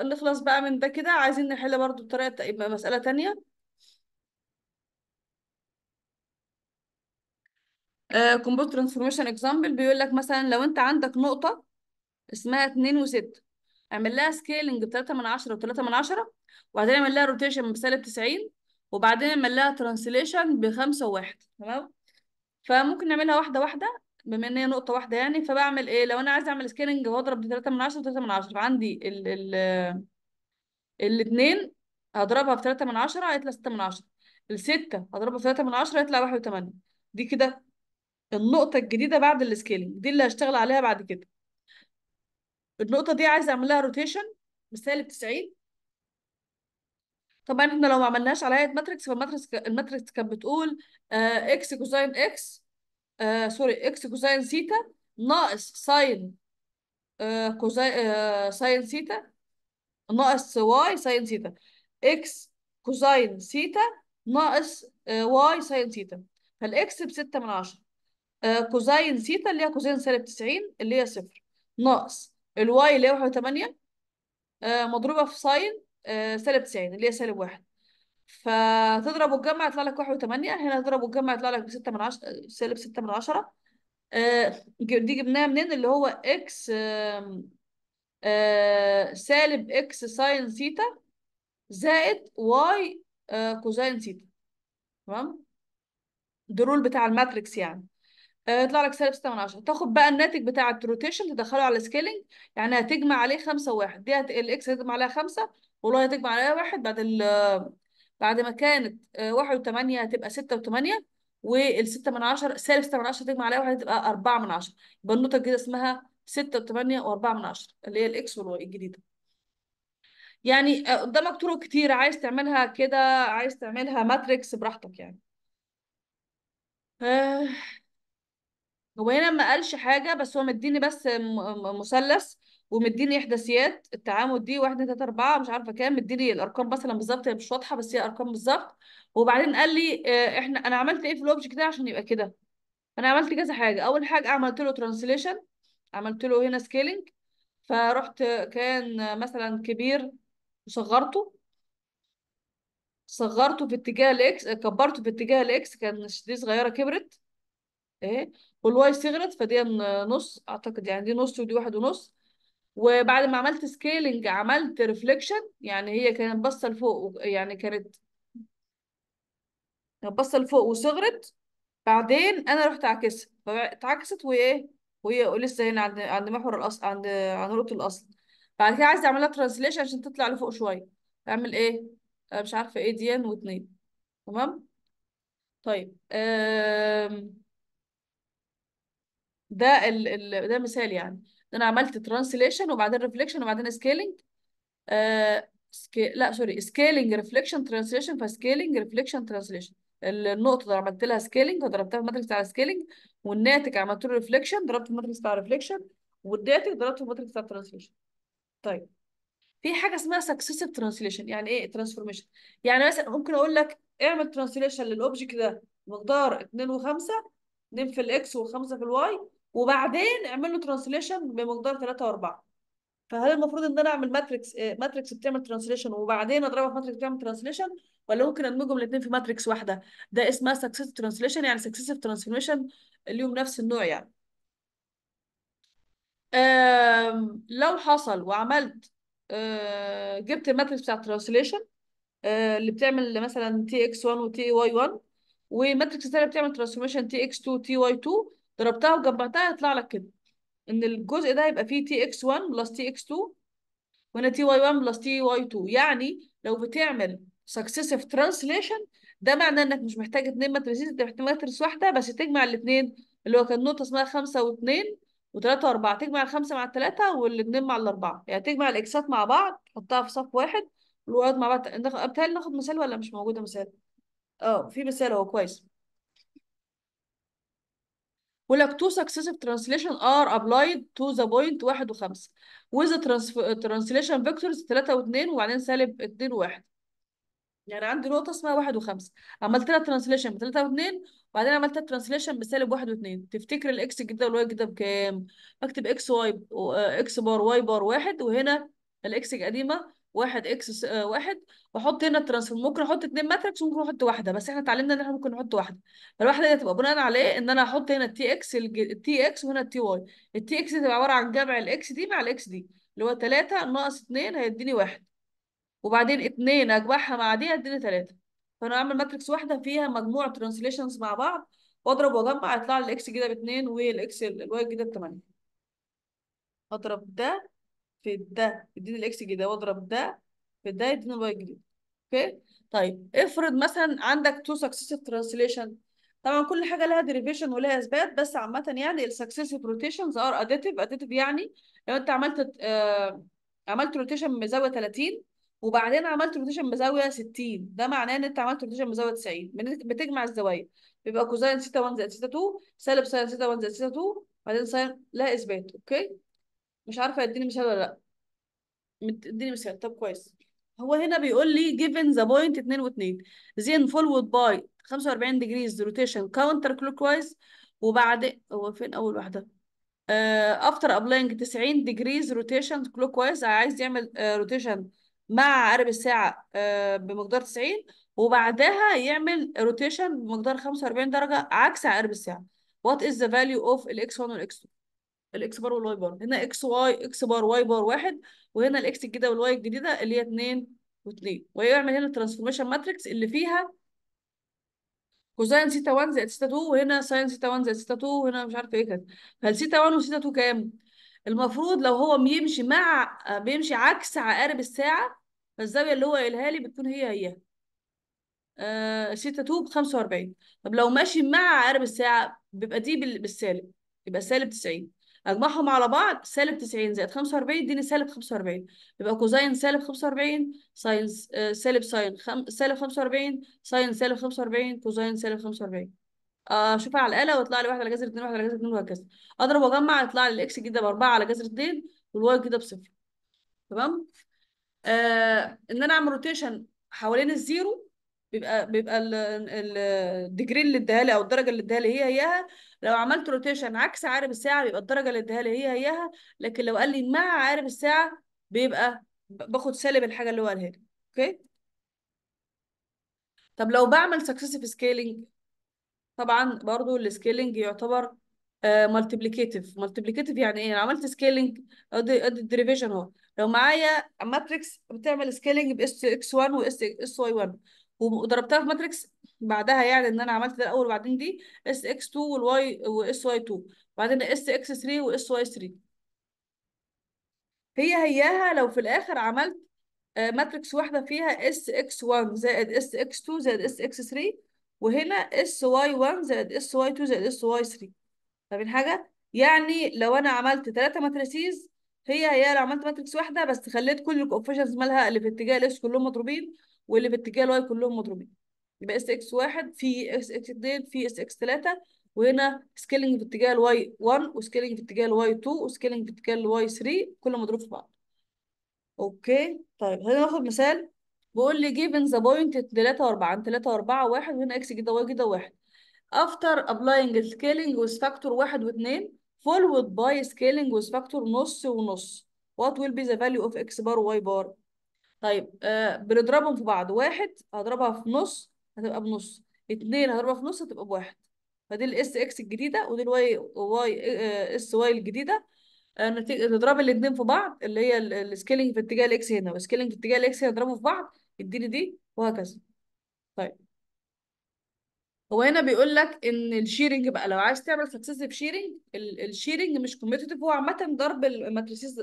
نخلص بقى من ده كده عايزين نحل برضو بطريقة مسألة تانية كومبوز ترانسفورميشن اكزامبل بيقول لك مثلا لو انت عندك نقطه اسمها 2 و6 اعمل لها سكيلنج ب 3 من 10 و 3 من 10 وبعدين اعمل لها روتيشن بسالب 90 وبعدين اعمل لها ترانسليشن ب 5 و1 تمام فممكن نعملها واحده واحده بما ان هي نقطه واحده يعني فبعمل ايه لو انا عايز اعمل سكيلنج واضرب ب 3 من 10 و 3 من 10 فعندي ال ال الاثنين هضربها ب 3 من 10 هيطلع 6 من 10 ال 6 هضربها ب 3 من 10 هيطلع 1 و 8 دي كده النقطة الجديدة بعد السكيلينج دي اللي هشتغل عليها بعد كده النقطة دي عايز اعملها روتيشن بسالب 90 طبعا احنا لو ما عملناش على هيئة ماتريكس فالماتريكس الماتريكس كانت بتقول اكس كوساين اكس سوري اكس كوساين سيتا ناقص ساين كوساين آه ساين آه، سيتا ناقص واي ساين سيتا اكس كوساين سيتا ناقص واي ساين سيتا فالاكس بستة من عشرة آه، كوزين ثيتا اللي هي كوزين سالب 90 اللي هي صفر ناقص الواي اللي هي 1.8 آه، مضروبة في ساين آه، سالب 90 اللي هي سالب 1 فتضرب وتجمع يطلع لك 1.8 هنا تضرب وتجمع يطلع لك ب 6 من 10 سالب 6 من 10 دي جبناها منين اللي هو اكس سالب اكس ساين ثيتا زائد واي كوزين ثيتا تمام ده الرول بتاع الماتريكس يعني آه، يطلع لك سالب 6 من 10 تاخد بقى الناتج بتاع الروتيشن تدخله على سكيلينج يعني هتجمع عليه 5 و1 دي الاكس هتجمع عليها 5 والواي هتجمع عليها 1 بعد ال... بعد ما كانت 1 آه، و8 هتبقى 6 و8 وال6 من 10 سالب 6 من 10 تجمع عليها 1 هتبقى 4 من 10 يبقى النقطه الجديده اسمها 6 و8 و4 من 10 اللي هي الاكس والواي الجديده يعني آه، قدامك طرق كتير عايز تعملها كده عايز تعملها ماتريكس براحتك يعني آه. هو هنا ما قالش حاجه بس هو مديني بس مثلث ومديني احداثيات التعامد دي 1 2 3 4 مش عارفه كام مديني الارقام مثلا بالظبط هي مش واضحه بس هي ارقام بالظبط وبعدين قال لي آه، احنا انا عملت ايه في الأوبجيكت ده عشان يبقى كده انا عملت كذا حاجه اول حاجه عملت له ترانسليشن عملت له هنا سكيلينج فرحت كان مثلا كبير وصغرته صغرته في اتجاه الاكس كبرته في اتجاه الاكس كان دي صغيره كبرت ايه والواي صغرت فدي نص اعتقد يعني دي نص ودي واحد ونص وبعد ما عملت سكيلنج عملت ريفليكشن يعني هي كانت باصه لفوق يعني كانت باصه لفوق وصغرت بعدين انا رحت عاكسها فاتعكست وايه وهي لسه هنا عند عند محور الاصل عند عند نقطه الاصل بعد كده عايزه اعملها ترانسليشن عشان تطلع لفوق شويه اعمل ايه مش عارفه ايه ديان واتنين تمام طيب أم... ده ال ال ده مثال يعني انا عملت ترانسليشن وبعدين ريفليكشن وبعدين سكيلينج آه، لا سوري سكيلينج ريفليكشن ترانسليشن فسكيلينج ريفليكشن ترانسليشن النقطه ده عملت لها سكيلينج وضربتها في ماتريكس على سكيلينج والناتج عملت له ريفليكشن ضربت في ماتريكس على ريفليكشن والداتج ضربته في ماتريكس على ترانسليشن طيب في حاجه اسمها سكسيسيف ترانسليشن يعني ايه ترانسفورميشن يعني مثلا ممكن اقول لك اعمل ترانسليشن للاوبجكت ده مقدار 2 و5 2 في الاكس و5 في الواي وبعدين اعمل له ترانسليشن بمقدار 3 و4 فهل المفروض ان انا اعمل ماتريكس آه، ماتريكس بتعمل ترانسليشن وبعدين اضربها في ماتريكس بتعمل ترانسليشن ولا ممكن ادمجهم الاثنين في ماتريكس واحده ده اسمها سكسيسيف ترانسليشن يعني سكسيسيف ترانسفورميشن ليهم نفس النوع يعني لو حصل وعملت آه، جبت الماتريكس بتاع الترانسليشن آه، اللي بتعمل مثلا تي اكس 1 وتي واي 1 وماتريكس الثانيه بتعمل ترانسفورميشن تي اكس 2 تي واي 2 ضربتها وجمعتها يطلع لك كده ان الجزء ده يبقى فيه تي اكس 1 بلس تي اكس 2 وهنا تي واي 1 بلس تي واي 2 يعني لو بتعمل سكسيسيف ترانسليشن ده معناه انك مش محتاج اتنين ماتريسيز انت محتاج ماتريس واحده بس تجمع الاثنين اللي هو كان نقطه اسمها خمسه واثنين و واربعه تجمع الخمسه مع الثلاثه والاثنين مع الاربعه يعني تجمع الاكسات مع بعض تحطها في صف واحد والوايات مع بعض ناخد مثال ولا مش موجوده مثال؟ اه في مثال هو كويس ولك two successive translation are applied to the point 1 و5 with translation vectors 3 و2 وبعدين سالب 2 و1 يعني عندي نقطة اسمها 1 و5 عملت لها ترانسليشن ب 3 و2 وبعدين عملت لها ترانسليشن بسالب 1 و2 تفتكر الاكس كده والواي كده بكام؟ بكتب اكس واي اكس بار واي بار 1 وهنا الاكس القديمة واحد اكس آه، واحد واحط هنا الترانسفورم ممكن احط اتنين ماتريكس وممكن احط واحده بس احنا اتعلمنا ان احنا ممكن نحط واحده فالواحده دي هتبقى بناء على ايه ان انا احط هنا التي اكس التي اكس وهنا التي واي التي اكس تبقى عباره عن جمع الاكس دي مع الاكس دي اللي هو 3 ناقص 2 هيديني واحد وبعدين 2 اجمعها مع دي هيديني 3 فانا اعمل ماتريكس واحده فيها مجموع ترانسليشنز مع بعض واضرب واجمع يطلع لي الاكس كده ب 2 والاكس الواي كده ب 8 اضرب ده في ده يديني الاكس جديد واضرب ده في ده يديني الواي جديد اوكي طيب افرض مثلا عندك تو سكسيسيف ترانسليشن طبعا كل حاجه لها ديريفيشن ولها اثبات بس عامه يعني السكسيسيف روتيشنز ار اديتيف اديتيف يعني لو انت عملت آه عملت روتيشن بزاويه 30 وبعدين عملت روتيشن بزاويه 60 ده معناه ان انت عملت روتيشن بزاويه 90 بتجمع الزوايا بيبقى كوزين ثيتا 1 زائد ثيتا 2 سالب ساين ثيتا 1 زائد ثيتا 2 بعدين ساين لها اثبات اوكي مش عارفه اديني مثال ولا لا اديني مثال طب كويس هو هنا بيقول لي given the point 2 و 2 then followed by 45 degrees rotation counter clockwise وبعد هو فين اول واحده uh, after applying 90 degrees rotation clockwise عايز يعمل uh, rotation مع عقارب الساعه uh, بمقدار 90 وبعدها يعمل روتيشن بمقدار 45 درجه عكس عقارب الساعه what is the value of الاكس 1 والاكس 2 الاكس بار والواي بار هنا اكس واي اكس بار واي بار واحد وهنا الاكس الجديده والواي الجديده اللي هي 2 و2 ويعمل هنا الترانسفورميشن ماتريكس اللي فيها كوزين سيتا 1 زائد سيتا 2 وهنا ساين سيتا 1 زائد سيتا 2 وهنا مش عارفه ايه كده فالسيتا 1 وسيتا 2 كام؟ المفروض لو هو بيمشي مع بيمشي عكس عقارب الساعه فالزاويه اللي هو قايلها لي بتكون هي هي آه سيتا 2 ب 45 طب لو ماشي مع عقارب الساعه بيبقى دي بالسالب يبقى سالب 90 اجمعهم على بعض سالب 90 زائد 45 يديني سالب 45 يبقى كوزين سالب 45 آه، ساين سالب ساين سالب 45 ساين سالب 45 كوزين سالب 45 آه، اشوفها على الاله ويطلع لي 1 على جذر 2 1 على جذر 2 وهكذا اضرب واجمع يطلع لي الاكس كده ب 4 على جذر 2 والواي كده بصفر تمام آه ان انا اعمل روتيشن حوالين الزيرو بيبقى بيبقى الديجري اللي اديها لي او الدرجه اللي اديها لي هي هيها لو عملت روتيشن عكس عارب الساعه بيبقى الدرجه اللي اديها لي هي هيها لكن لو قال لي مع عارب الساعه بيبقى باخد سالب الحاجه اللي هو قالها لي اوكي طب لو بعمل سكسيسيف سكيلينج طبعا برضو السكيلينج يعتبر مالتيبليكيتيف uh, مالتيبليكيتيف يعني ايه لو عملت سكيلينج ادي ادي الديريفيشن اهو لو معايا ماتريكس بتعمل سكيلينج باس اكس 1 واس اس واي 1 وضربتها في ماتريكس بعدها يعني ان انا عملت ده الاول وبعدين دي اس اكس 2 والواي واس واي 2 وبعدين اس اكس 3 واس واي 3 هي هياها لو في الاخر عملت ماتريكس آه، واحده فيها اس اكس 1 زائد اس اكس 2 زائد اس اكس 3 وهنا اس واي 1 زائد اس واي 2 زائد اس واي 3 فاهمين حاجه يعني لو انا عملت ثلاثه ماتريسيز هي هي لو عملت ماتريكس واحده بس خليت كل الكوفيشنز مالها اللي في اتجاه الاس كلهم مضروبين واللي باتجاه الواي كلهم مضروبين يبقى اس اكس واحد في اس اكس اتنين في اس اكس تلاته وهنا سكيلنج في اتجاه الواي 1 وسكيلنج في اتجاه الواي 2 وسكيلنج في اتجاه الواي 3 كله مضروب في بعض اوكي طيب ناخد مثال بيقول لي جيفن ذا بوينت 3 و4 3 و4 1 وهنا اكس جدا واي جدا 1 افتر ابلاينج scaling with فاكتور 1 و 2 followed باي scaling with فاكتور نص ونص وات ويل بي ذا فاليو اوف اكس بار واي بار طيب آه بنضربهم في بعض واحد هضربها في نص هتبقى بنص اتنين هضربها في نص هتبقى بواحد فدي الاس اكس الجديده ودي الواي واي اس واي الجديده آه، نضرب الاثنين في بعض اللي هي السكيلينج في اتجاه الاكس هنا والسكيلينج في اتجاه الاكس هيضربوا في بعض يديني دي وهكذا طيب هو هنا بيقول لك ان الشيرنج بقى لو عايز تعمل سكسيسيف شيرنج الشيرنج مش كوميتيتيف هو عامه ضرب الماتريسيز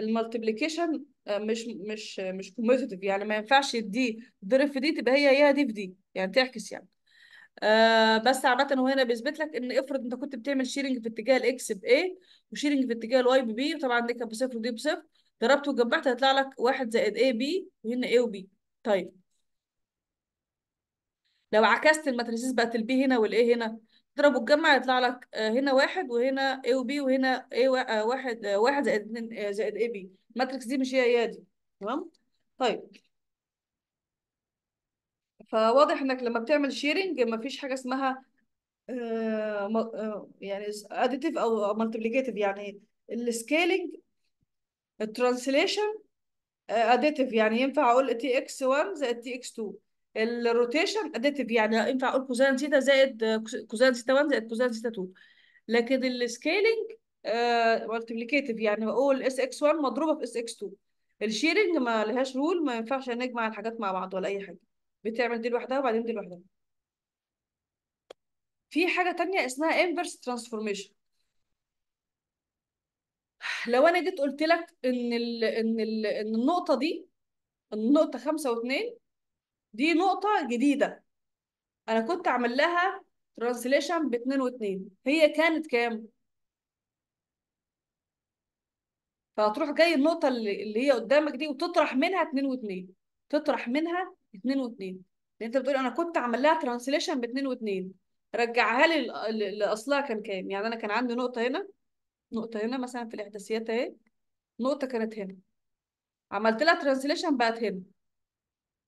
المالتيبليكيشن آه، مش مش مش كوميتيتيف يعني ما ينفعش دي تضرب في دي تبقى هي هي دي في دي يعني تعكس يعني آه بس عامة هو هنا بيثبت لك ان افرض انت كنت بتعمل شيرنج في اتجاه الاكس باي وشيرنج في اتجاه الواي ببي وطبعا دي كانت بصفر ودي بصفر ضربت وجمعت هيطلع لك واحد زائد اي بي وهنا اي وبي طيب لو عكست الماتريسيز بقت البي هنا والاي هنا تضرب وتجمع يطلع لك آه، هنا واحد وهنا A وB وهنا A آه، واحد آه، واحد زائد اتنين زائد AB الماتريكس دي مش هي هي دي تمام طيب فواضح انك لما بتعمل شيرنج مفيش حاجه اسمها يعني اديتيف او مالتيبليكيتيف يعني السكيلينج الترانسليشن اديتيف يعني ينفع اقول تي اكس 1 زائد تي اكس 2 الروتيشن اديتيف يعني ينفع اقول كوزان زيتا زائد كوزان زيتا 1 زائد كوزان زيتا 2 لكن السكيلينج مالتيبليكيتيف آه، يعني بقول اس اكس 1 مضروبه في اس اكس 2 الشيرنج ما لهاش رول ما ينفعش نجمع الحاجات مع بعض ولا اي حاجه بتعمل دي لوحدها وبعدين دي لوحدها في حاجه ثانيه اسمها انفرس ترانسفورميشن لو انا جيت قلت لك ان الـ ان الـ ان النقطه دي النقطه 5 و2 دي نقطة جديدة أنا كنت عامل لها ترانسليشن باتنين واتنين هي كانت كام؟ فهتروح جاي النقطة اللي هي قدامك دي وتطرح منها اتنين واتنين تطرح منها اتنين واتنين لأن يعني أنت بتقول أنا كنت عامل لها ترانسليشن باتنين واتنين رجعها لي لأصلها كان كام؟ يعني أنا كان عندي نقطة هنا نقطة هنا مثلا في الإحداثيات أهي نقطة كانت هنا عملت لها ترانسليشن بقت هنا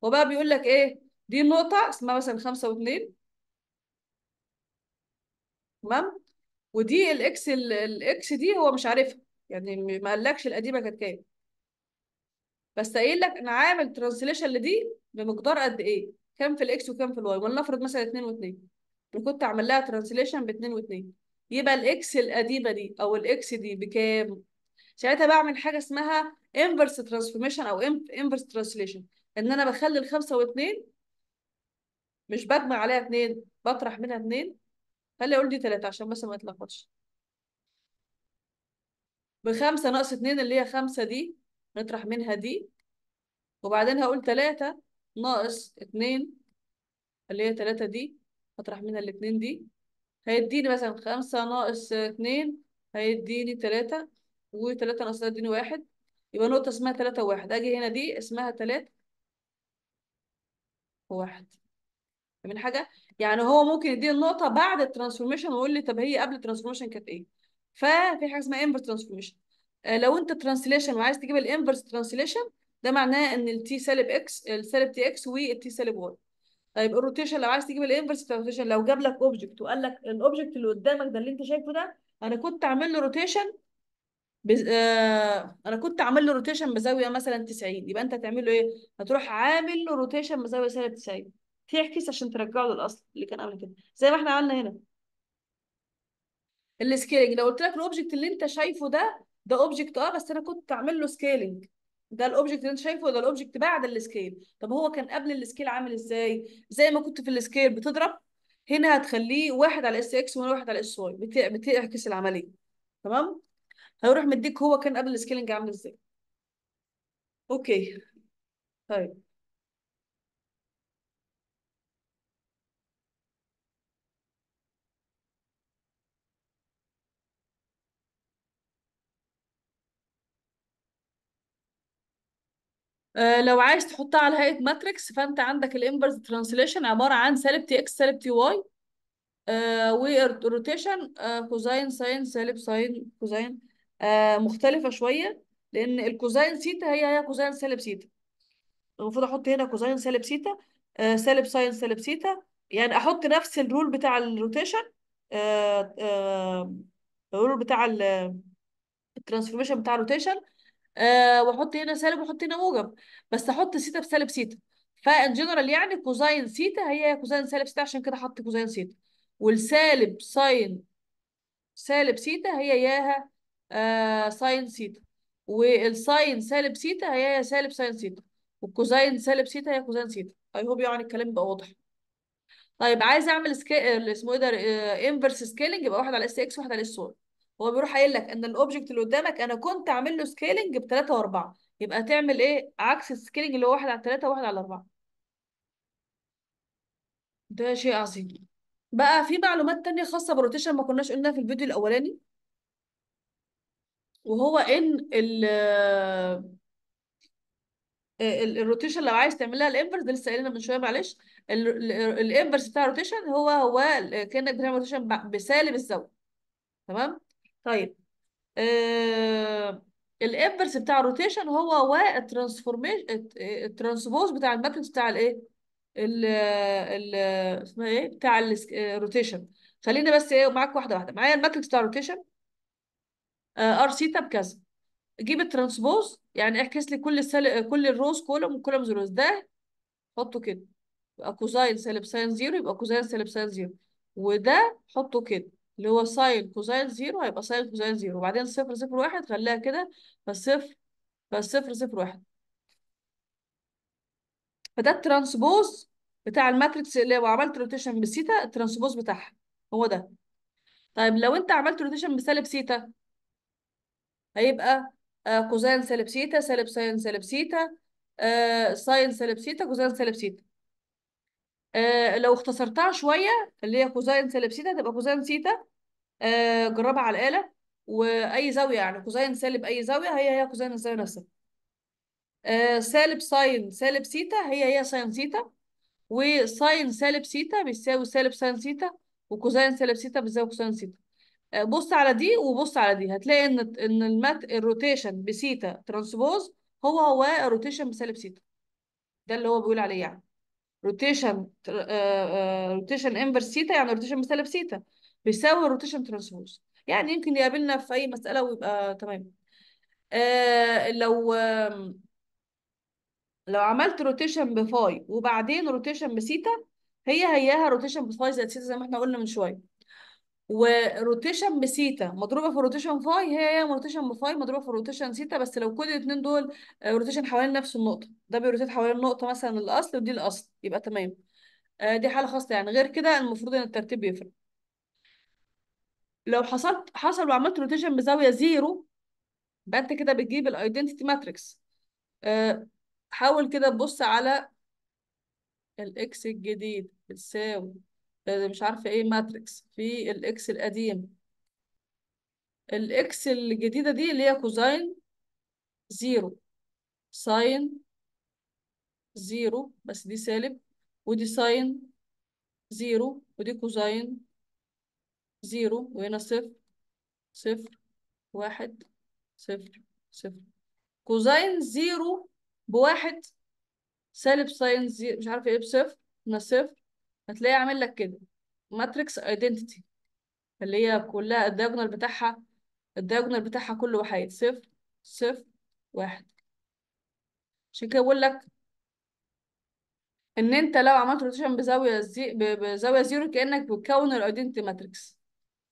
هو بقى بيقول لك ايه دي النقطه اسمها مثلا 5 و2 تمام ودي الاكس الاكس دي هو مش عارفها يعني ما قالكش القديمه كانت كام بس قايل لك انا عامل ترانسليشن لدي بمقدار قد ايه كام في الاكس وكام في الواي ولنفرض مثلا 2 و2 كنت اعمل لها ترانسليشن ب 2 و2 يبقى الاكس القديمه دي او الاكس دي بكام ساعتها بعمل حاجه اسمها انفرس ترانسفورميشن او انفرس ترانسليشن ان انا بخلي الخمسه واثنين مش بجمع عليها اثنين بطرح منها اثنين خلي اقول دي ثلاثه عشان بس ما يتلخبطش بخمسه ناقص اثنين اللي هي خمسه دي نطرح منها دي وبعدين هقول ثلاثه ناقص اثنين اللي هي ثلاثه دي هطرح منها الاثنين دي هيديني مثلا خمسة ناقص اتنين هيديني تلاتة وثلاثه ناقص هيديني واحد يبقى نقطة اسمها تلاتة واحد أجي هنا دي اسمها تلاتة واحد من حاجه يعني هو ممكن يديني النقطه بعد الترانسفورميشن ويقول لي طب هي قبل الترانسفورميشن كانت ايه ففي حاجه اسمها انفرس آه، ترانسفورميشن لو انت ترانسليشن وعايز تجيب الانفرس ترانسليشن ده معناه ان التي سالب اكس السالب تي اكس والتي سالب واي طيب الروتيشن لو عايز تجيب الانفرس ترانسليشن لو جاب لك اوبجكت وقال لك الاوبجكت اللي قدامك ده اللي انت شايفه ده انا كنت عامل له روتيشن بز... آه... انا كنت عامل له روتيشن بزاويه مثلا 90 يبقى انت هتعمل له ايه هتروح عامل له روتيشن بزاويه سالب 90 تعكس عشان ترجعه للاصل اللي كان قبل كده زي ما احنا عملنا هنا السكيلنج لو قلت لك الاوبجكت اللي انت شايفه ده ده اوبجكت اه بس انا كنت عامل له سكيلنج ده الاوبجكت اللي انت شايفه ده الاوبجكت بعد السكيل طب هو كان قبل السكيل عامل ازاي زي ما كنت في السكيل بتضرب هنا هتخليه واحد على اس اكس وهنا واحد على اس واي بتعكس العمليه تمام هيروح مديك هو كان قبل السكيلنج عامل ازاي اوكي طيب آه، لو عايز تحطها على هيئه ماتريكس فانت عندك الانفرس ترانسليشن عباره عن سالب تي اكس سالب تي واي آه وروتيشن كوزين ساين سالب ساين كوزين آه، مختلفة شوية لأن الكوزاين سيتا هي هي كوزاين سالب سيتا المفروض أحط هنا كوزاين سالب سيتا آه، سالب ساين سالب سيتا يعني أحط نفس الرول بتاع الروتيشن آه، الرول بتاع الترانسفورميشن بتاع الروتيشن واحط هنا سالب واحط هنا موجب بس احط سيتا بسالب سيتا فان جنرال يعني كوزاين سيتا هي كوزاين سالب سيتا عشان كده حط كوزاين سيتا والسالب ساين سالب سيتا هي ياها ساين سيتا والساين سالب سيتا هي سالب ساين سيتا والكوزين سالب سيتا هي كوزين سيتا اي هوب يعني الكلام بقى واضح طيب عايز اعمل سكيل اسمه ايه ده انفرس آه، سكيلنج يبقى واحد على اس اكس وواحد على اس واي هو بيروح قايل لك ان الاوبجكت اللي قدامك انا كنت عامل له سكيلنج ب 3 و4 يبقى تعمل ايه عكس السكيلنج اللي هو 1 على 3 و1 على 4 ده شيء عظيم بقى في معلومات تانية خاصة بالروتيشن ما كناش قلناها في الفيديو الأولاني وهو ان ال آه، الروتيشن لو عايز تعملها الانفرس ده لسه قايلنا من شويه معلش الانفرس بتاع الروتيشن هو هو كانك بتعمل روتيشن بسالب الزاويه تمام طيب ااا آه، الانفرس بتاع الروتيشن هو هو الترانسفورميشن الترانسبوز بتاع الماتريكس بتاع الايه ال ال اسمها ايه بتاع الروتيشن آه، خلينا بس ايه معاك واحده واحده معايا الماتريكس بتاع الروتيشن ار آه، سيتا بكذا جيب الترانسبوز يعني اعكس لي كل السل... كل الروز كولوم وكولوم زيروز ده حطه كده يبقى كوزاين سالب ساين زيرو يبقى كوزاين سالب ساين زيرو وده حطه كده اللي هو ساين كوزاين زيرو هيبقى ساين كوزاين زيرو وبعدين صفر صفر واحد خليها كده فالصفر فالصفر صفر واحد فده الترانسبوز بتاع الماتريكس اللي لو عملت روتيشن بسيتا الترانسبوز بتاعها هو ده طيب لو انت عملت روتيشن بسالب سيتا هيبقى آه، كوزين سالب سيتا سالب ساين سالب سيتا ساين سالب سيتا كوزين سالب سيتا آه، لو اختصرتها شوية اللي هي كوزين سالب سيتا تبقى كوزين سيتا آه، جربها على الآلة وأي زاوية يعني كوزين سالب أي زاوية هي هي كوزين الزاوية نفسها سالب ساين سالب سيتا هي هي ساين سيتا وساين سالب سيتا بيساوي سالب ساين سيتا وكوزين سالب سيتا بيساوي كوزين سيتا آه، بص على دي وبص على دي هتلاقي ان ان المت الروتيشن بسيتا ترانسبوز هو هو الروتيشن بسالب سيتا ده اللي هو بيقول عليه يعني روتيشن روتيشن انفرس سيتا يعني روتيشن بسالب سيتا بيساوي روتيشن ترانسبوز يعني يمكن يقابلنا في اي مساله ويبقى تمام آه، لو لو عملت روتيشن بفاي وبعدين روتيشن بسيتا هي هياها روتيشن بفاي زائد سيتا زي ما احنا قلنا من شويه وروتيشن بسيتا مضروبه في روتيشن فاي هي هي روتيشن بفاي مضروبه في روتيشن سيتا بس لو كل الاثنين دول آه، روتيشن حوالين نفس النقطه ده بيروتيت حوالين النقطه مثلا الاصل ودي الاصل يبقى تمام آه، دي حاله خاصه يعني غير كده المفروض ان الترتيب يفرق لو حصلت حصل وعملت روتيشن بزاويه زيرو يبقى انت كده بتجيب الايدنتيتي آه، ماتريكس حاول كده تبص على الاكس الجديد بتساوي آه، مش عارفة ايه ماتريكس في الاكس القديم الاكس الجديدة دي اللي هي كوزاين زيرو ساين زيرو بس دي سالب ودي ساين زيرو ودي كوزاين زيرو وهنا صفر صفر واحد صفر صفر كوزاين زيرو بواحد سالب ساين زيرو مش عارفة ايه بصفر هنا صفر هتلاقيه عامل لك كده ماتريكس ايدنتيتي اللي هي كلها الدياجونال بتاعها الدياجونال بتاعها كله واحد صفر صفر واحد عشان كده بقول لك ان انت لو عملت روتيشن بزاويه زي... بزاويه زيرو كانك بتكون الايدنتي ماتريكس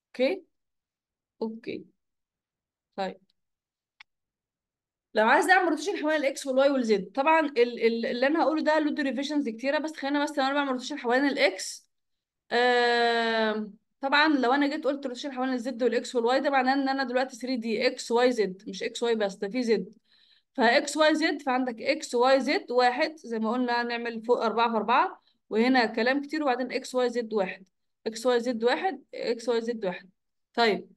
اوكي اوكي طيب لو عايز اعمل روتيشن حوالين الاكس والواي والزد طبعا ال ال اللي انا هقوله ده له ديريفيشنز كتيره بس خلينا بس لو انا بعمل روتيشن حوالين الاكس آه طبعا لو انا جيت قلت روتيشن حوالين الزد والاكس والواي ده معناه ان انا دلوقتي 3 دي اكس واي زد مش اكس واي بس ده في زد فاكس واي زد فعندك اكس واي زد واحد زي ما قلنا هنعمل فوق 4 في 4 وهنا كلام كتير وبعدين اكس واي زد واحد اكس واي زد واحد اكس واي زد واحد طيب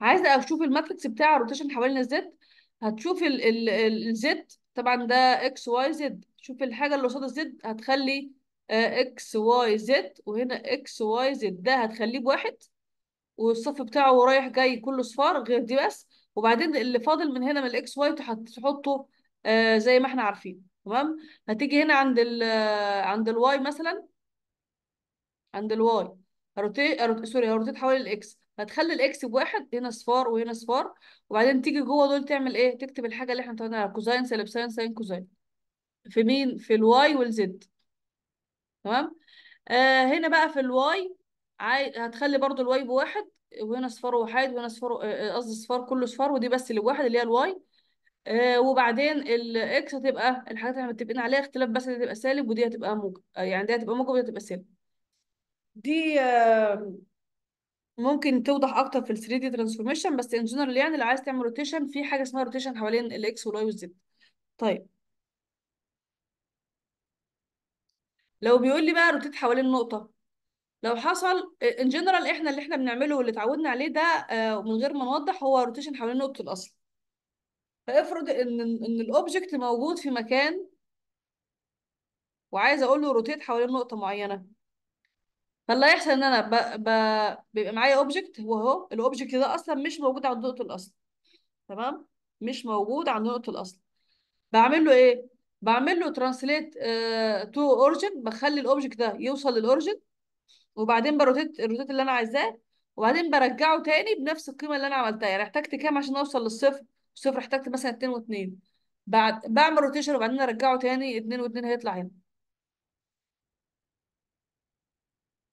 عايزه اشوف الماتريكس بتاع الروتيشن حوالين الزد هتشوف الزد طبعا ده اكس واي زد شوف الحاجه اللي قصاد الزد هتخلي آه، اكس واي زد وهنا اكس واي زد ده هتخليه بواحد والصف بتاعه رايح جاي كله صفار غير دي بس وبعدين اللي فاضل من هنا من الاكس واي هتحطه آه، زي ما احنا عارفين تمام هتيجي هنا عند ال آه، عند الواي مثلا عند الواي روتيت سوري روتيت حوالين الاكس هتخلي الاكس بواحد هنا صفار وهنا صفار وبعدين تيجي جوه دول تعمل ايه تكتب الحاجه اللي احنا اتفقنا عليها كوزين سالب ساين ساين كوزين في مين في الواي والزد تمام آه هنا بقى في الواي عاي... هتخلي برضو الواي بواحد وهنا صفار وحيد وهنا صفار آه، آه، قصدي صفار كله صفار ودي بس اللي بواحد اللي هي الواي آه وبعدين الاكس هتبقى الحاجات اللي احنا متفقين عليها اختلاف بس دي هتبقى سالب ودي هتبقى موجب آه، يعني دي هتبقى موجب ودي هتبقى سالب دي آه ممكن توضح اكتر في ال 3 دي ترانسفورميشن بس ان جنرال يعني لو عايز تعمل روتيشن في حاجه اسمها روتيشن حوالين الاكس والواي والزد طيب لو بيقول لي بقى روتيت حوالين نقطه لو حصل ان جنرال احنا اللي احنا بنعمله واللي اتعودنا عليه ده آه، من غير ما نوضح هو روتيشن حوالين نقطه الاصل فافرض ان ان الاوبجكت موجود في مكان وعايز اقول له روتيت حوالين نقطه معينه فاللي هيحصل ان انا ب... ب... بيبقى معايا اوبجكت هو اهو الاوبجكت ده اصلا مش موجود عند نقطه الاصل تمام مش موجود عند نقطه الاصل بعمل له ايه بعمل له ترانسليت تو اورجن بخلي الاوبجكت ده يوصل للاورجن وبعدين بروتيت الروتيت اللي انا عايزاه وبعدين برجعه تاني بنفس القيمه اللي انا عملتها يعني احتجت كام عشان اوصل للصفر الصفر احتجت مثلا 2 و2 بعد بعمل روتيشن وبعدين ارجعه تاني 2 و2 هيطلع هنا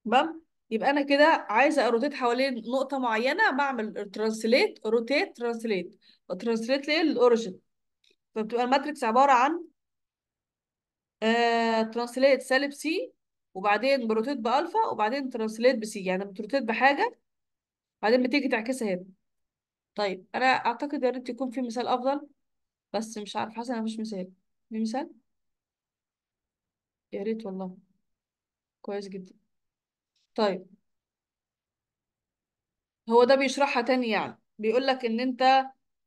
تمام يبقى انا كده عايزه اروتيت حوالين نقطه معينه بعمل ترانسليت روتيت ترانسليت وترانسليت ليه للاوريجن فبتبقى الماتريكس عباره عن آه ترانسليت سالب سي وبعدين بروتيت بالفا وبعدين ترانسليت بسي يعني بتروتيت بحاجه بعدين بتيجي تعكسها هنا طيب انا اعتقد يا ريت يكون في مثال افضل بس مش عارف حاسه انا مفيش مثال في مثال يا ريت والله كويس جدا طيب هو ده بيشرحها تاني يعني بيقول لك ان انت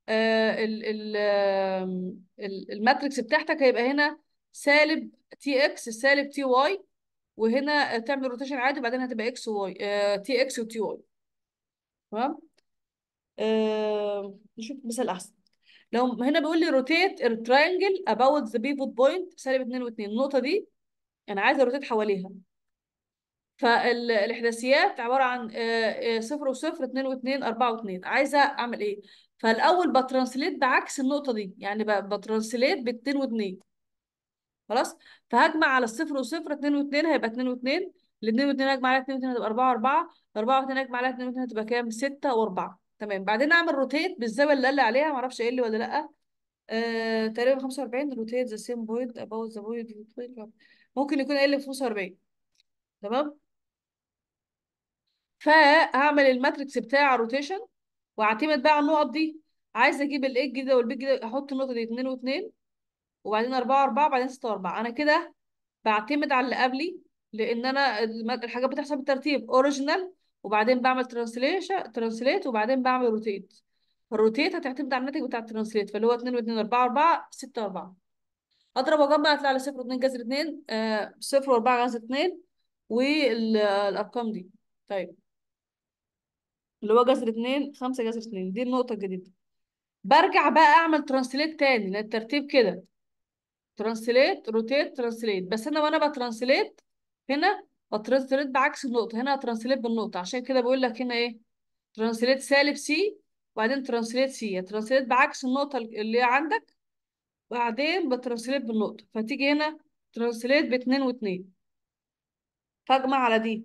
آه، ال ال ال الماتريكس بتاعتك هيبقى هنا سالب تي اكس سالب تي واي وهنا تعمل روتيشن عادي وبعدين هتبقى اكس واي تي اكس وتي واي تمام آه، نشوف مثال احسن لو هنا بيقول لي روتيت التريانجل اباوت ذا بيفوت بوينت سالب 2 و2 النقطه دي انا عايزه اروتيت حواليها فالاحداثيات عباره عن آه، آه، صفر وصفر اتنين واتنين اربعه واتنين عايزه اعمل ايه فالاول بترانسليت بعكس النقطه دي يعني بترانسليت باتنين واتنين خلاص فهجمع على الصفر وصفر اتنين واتنين هيبقى اتنين واتنين الاتنين واتنين هجمع عليها اتنين واتنين هتبقى اربعه واربعه اربعه واتنين هجمع عليها اتنين واتنين هتبقى كام سته واربعه تمام بعدين اعمل روتيت بالزاويه اللي قال عليها معرفش قال إيه لي ولا لا آه، تقريبا 45 روتيت ذا سيم بويد اباوت ذا بوينت ممكن يكون قال لي 45 تمام فهعمل الماتريكس بتاع روتيشن واعتمد بقى على النقط دي عايز اجيب الايج ده والبيج ده احط النقطه دي 2 و2 وبعدين 4 و 4 وبعدين 6 و 4 انا كده بعتمد على اللي قبلي لان انا الحاجات بتحصل بالترتيب اوريجينال وبعدين بعمل ترانسليشن ترانسليت وبعدين بعمل روتيت الروتيت هتعتمد على الناتج بتاع الترانسليت فاللي هو 2 و2 4 و 4 6 و 4 اضرب واجمع يطلع لي 0 و2 جذر 2 0 و4 جذر 2 والارقام دي طيب اللي هو جذر 2 5 جذر 2 دي النقطه الجديده برجع بقى اعمل ترانسليت تاني للترتيب كده ترانسليت روتيت ترانسليت بس انا وانا بترانسليت هنا بترانسليت بعكس النقطه هنا هترانسليت بالنقطه عشان كده بقول لك هنا ايه ترانسليت سالب سي وبعدين ترانسليت سي ترانسليت بعكس النقطه اللي عندك بعدين بترانسليت بالنقطه فتيجي هنا ترانسليت باتنين واتنين فاجمع على دي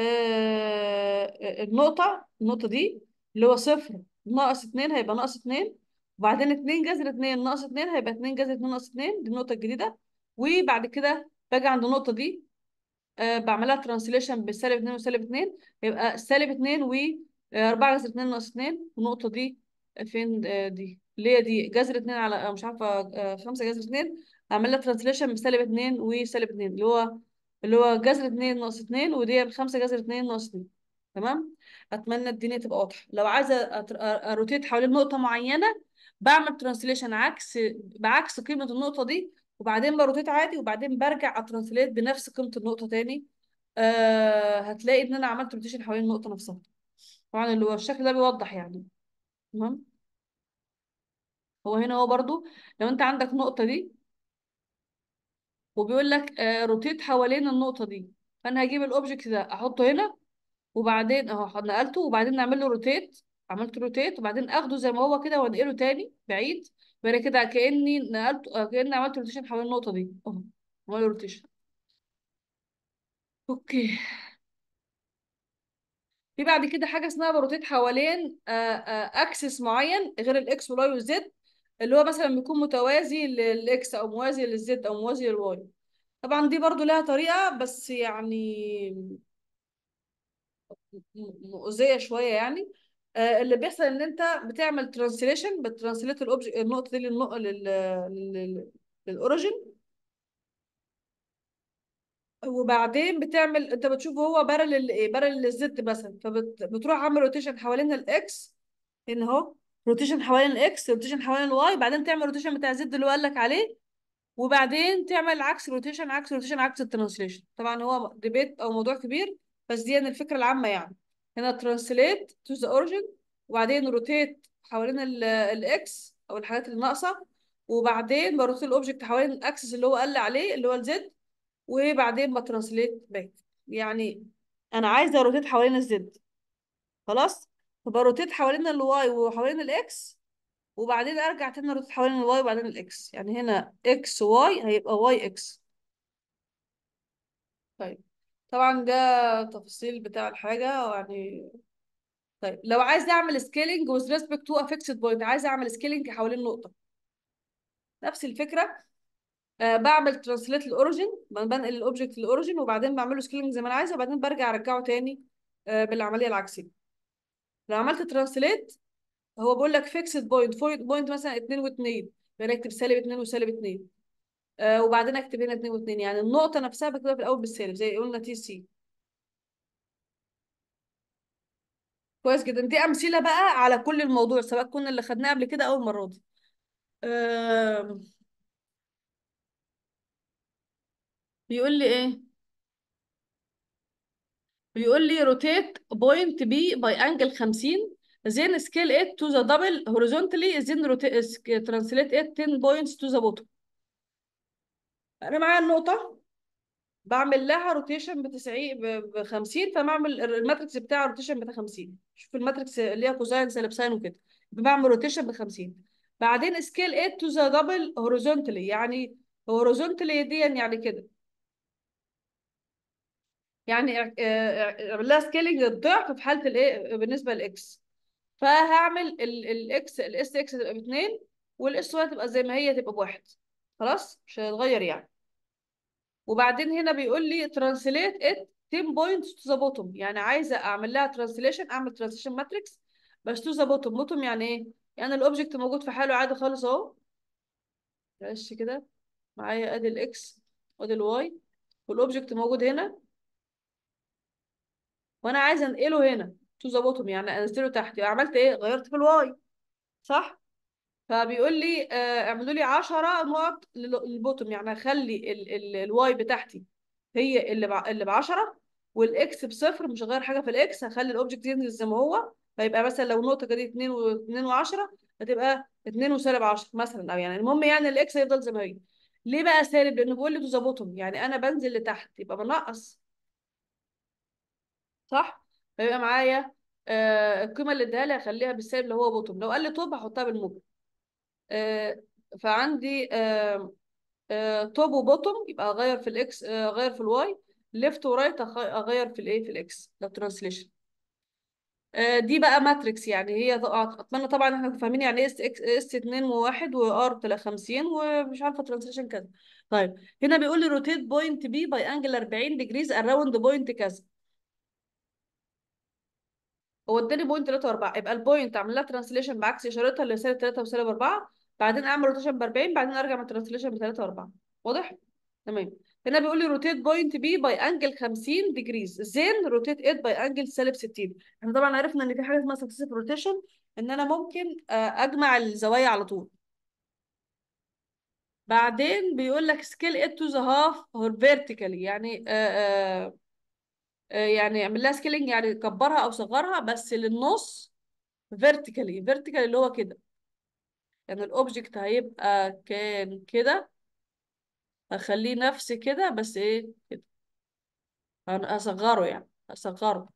آه, آه،, آه، النقطه النقطة دي اللي هو صفر ناقص اتنين هيبقى ناقص اتنين وبعدين اتنين جذر اتنين ناقص اتنين هيبقى اتنين جذر اتنين ناقص اتنين دي النقطة الجديدة وبعد كده باجي عند النقطة دي آه بعملها ترانسليشن بسالب اتنين وسالب اتنين يبقى سالب اتنين و آه، أربعة جذر اتنين ناقص اتنين والنقطة دي فين آه، دي اللي هي دي جذر اتنين على آه، مش عارفة خمسة جذر اتنين اعمل لها ترانسليشن بسالب اتنين وسالب اتنين اللي هو اللي هو جذر اتنين ناقص اتنين ودي خمسة جذر اتنين ناقص اتنين تمام اتمنى الدنيا تبقى واضحه لو عايزه اروتيت حوالين نقطه معينه بعمل ترانسليشن عكس بعكس قيمه النقطه دي وبعدين بروتيت عادي وبعدين برجع اترانسليت بنفس قيمه النقطه تاني آه هتلاقي ان انا عملت روتيشن حوالين النقطه نفسها طبعا اللي هو الشكل ده بيوضح يعني تمام هو هنا هو برضو لو انت عندك نقطه دي وبيقول لك آه روتيت حوالين النقطه دي فانا هجيب الاوبجكت ده احطه هنا وبعدين اهو نقلته وبعدين نعمل له روتيت عملت روتيت وبعدين اخده زي ما هو كده وانقله تاني بعيد بعد كده كاني نقلته آه، كاني عملت روتيشن حوالين النقطه دي اهو عملت روتيشن اوكي في بعد كده حاجه اسمها بروتيت حوالين اكسس آه، آه، معين غير الاكس والواي والزد اللي هو مثلا بيكون متوازي للاكس او موازي للزد او موازي للواي طبعا دي برضو لها طريقه بس يعني مؤذيه شويه يعني آه، اللي بيحصل ان انت بتعمل ترانسليشن بترانسليت النقطه دي لل للاوريجن وبعدين بتعمل انت بتشوف هو بارل لايه بارل للزد مثلا فبتروح عامل روتيشن حوالين الاكس هنا اهو روتيشن حوالين الاكس روتيشن حوالين الواي بعدين تعمل روتيشن بتاع زد اللي هو قال لك عليه وبعدين تعمل عكس روتيشن عكس روتيشن عكس الترانسليشن طبعا هو ديبيت او موضوع كبير بس دي يعني الفكره العامه يعني هنا ترانسليت تو ذا اوريجن وبعدين روتيت حوالين الاكس او الحاجات اللي ناقصه وبعدين بروتيت الاوبجكت حوالين الاكسس اللي هو قال عليه اللي هو الزد وبعدين بترانسليت باك يعني انا عايزه اروتيت حوالين الزد خلاص فبروتيت حوالين الواي وحوالين الاكس وبعدين ارجع تاني اروتيت حوالين الواي وبعدين الاكس يعني هنا اكس واي هيبقى واي اكس طيب طبعا ده تفاصيل بتاع الحاجة يعني طيب لو عايز اعمل سكيلينج with respect to a fixed point عايز اعمل سكيلينج حوالين نقطة نفس الفكرة آه بعمل ترانسليت الاوريجن بنقل الاوبجكت للاوريجن وبعدين بعمله سكيلينج زي ما انا عايزه وبعدين برجع ارجعه تاني آه بالعملية العكسية لو عملت ترانسليت هو بيقول لك فيكسد بوينت بوينت مثلا 2 و2 فانا اكتب سالب 2 وسالب 2 آه، وبعدين اكتب هنا 2 و2 يعني النقطه نفسها بكتبها في الاول بالسالب زي قلنا تي سي كويس جدا دي امثله بقى على كل الموضوع سواء كنا اللي خدناه قبل كده او المره دي بيقول لي ايه بيقول لي روتيت بوينت بي باي انجل 50 then scale it to the double horizontally then ترانسليت it 10 points to the bottom انا معايا النقطه بعمل لها روتيشن ب 90 ب 50 فبعمل الماتريكس بتاع روتيشن ب 50 شوف الماتريكس اللي هي كوزاين سالب ساين وكده بعمل روتيشن ب 50 بعدين سكيل 8 تو ذا دبل هوريزونتلي يعني هوريزونتلي دي يعني كده يعني اعمل لها سكيلنج الضعف في حاله الايه بالنسبه للاكس فهعمل الاكس الاس اكس تبقى ب 2 والاس واي تبقى زي ما هي تبقى بواحد خلاص مش هيتغير يعني وبعدين هنا بيقول لي ترانسليت ات 10 بوينتس تو ذا بوتوم يعني عايزه اعمل لها ترانسليشن اعمل ترانسليشن ماتريكس بس تو ذا بوتوم بوتوم يعني ايه يعني الاوبجكت موجود في حاله عادي خالص اهو معلش كده معايا ادي الاكس وادي الواي والاوبجكت موجود هنا وانا عايزه انقله هنا تو ذا بوتوم يعني انزله تحت عملت ايه غيرت في الواي صح فبيقول لي آه، اعملوا لي 10 نقط للبوتوم يعني خلي الواي بتاعتي هي اللي اللي ب 10 والاكس بصفر مش هغير حاجه في الاكس هخلي الاوبجكت ينزل زي ما هو فيبقى مثلا لو نقطه كده 2 و2 و10 هتبقى 2 وسالب 10 مثلا او يعني المهم يعني الاكس هيفضل زي ما هي ليه بقى سالب لانه بيقول لي تو ذا بوتوم يعني انا بنزل لتحت يبقى بنقص صح فيبقى معايا آه القيمه اللي اديها لي هخليها بالسالب اللي هو بوتوم لو قال لي توب هحطها بالموجب آه، فعندي توب آه، آه، وبوتوم يبقى اغير في الاكس اغير في الواي ليفت ورايت اغير في الايه في الاكس ده ترانسليشن دي بقى ماتريكس يعني هي اتمنى طبعا احنا فاهمين يعني ايه اس 2 و1 وار 50 ومش عارفه ترانسليشن كذا طيب هنا بيقول لي روتيت بوينت بي باي انجل 40 ديجريز اراوند بوينت كذا هو اداني بوينت 3 و4 يبقى البوينت عامل لها ترانسليشن بعكس اشارتها اللي سالب 3 وسالب 4 بعدين اعمل روتيشن ب 40 بعدين ارجع من الترانسليشن ب 3 و4 واضح تمام هنا بيقول لي روتيت بوينت بي باي انجل 50 ديجريز زين روتيت ات باي انجل سالب 60 احنا طبعا عرفنا ان في حاجه اسمها سكسيسيف روتيشن ان انا ممكن آه، اجمع الزوايا على طول بعدين بيقول لك سكيل ات تو ذا هاف فيرتيكالي يعني ااا آه، آه، يعني اعمل لها سكيلينج يعني كبرها او صغرها بس للنص فيرتيكالي فيرتيكالي اللي هو كده يعني الاوبجكت هيبقى كان كده هخليه نفس كده بس ايه كده هصغره يعني هصغره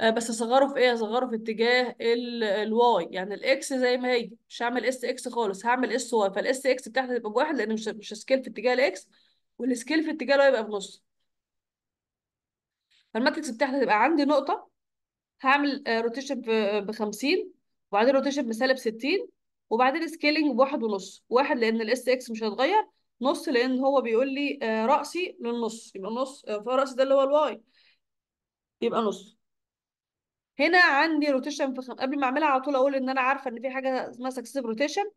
آه، بس اصغره في ايه اصغره في اتجاه الواي يعني الاكس زي ما هي مش هعمل اس اكس خالص هعمل اس واي فالاس اكس بتاعتي تبقى بواحد لان مش مش سكيل في اتجاه الاكس والسكيل في اتجاه الواي يبقى بنص فالماتريكس بتاعتي تبقى عندي نقطه هعمل روتيشن آه، ب 50 آه، وبعدين روتيشن بسالب 60 وبعدين سكيلينج بواحد ونص واحد لان الاس اكس مش هيتغير نص لان هو بيقول لي آه، رأسي للنص يبقى نص آه، فرأسي ده اللي هو الواي يبقى نص هنا عندي روتيشن في خم... قبل ما اعملها على طول اقول ان انا عارفه ان في حاجه اسمها سكسيف روتيشن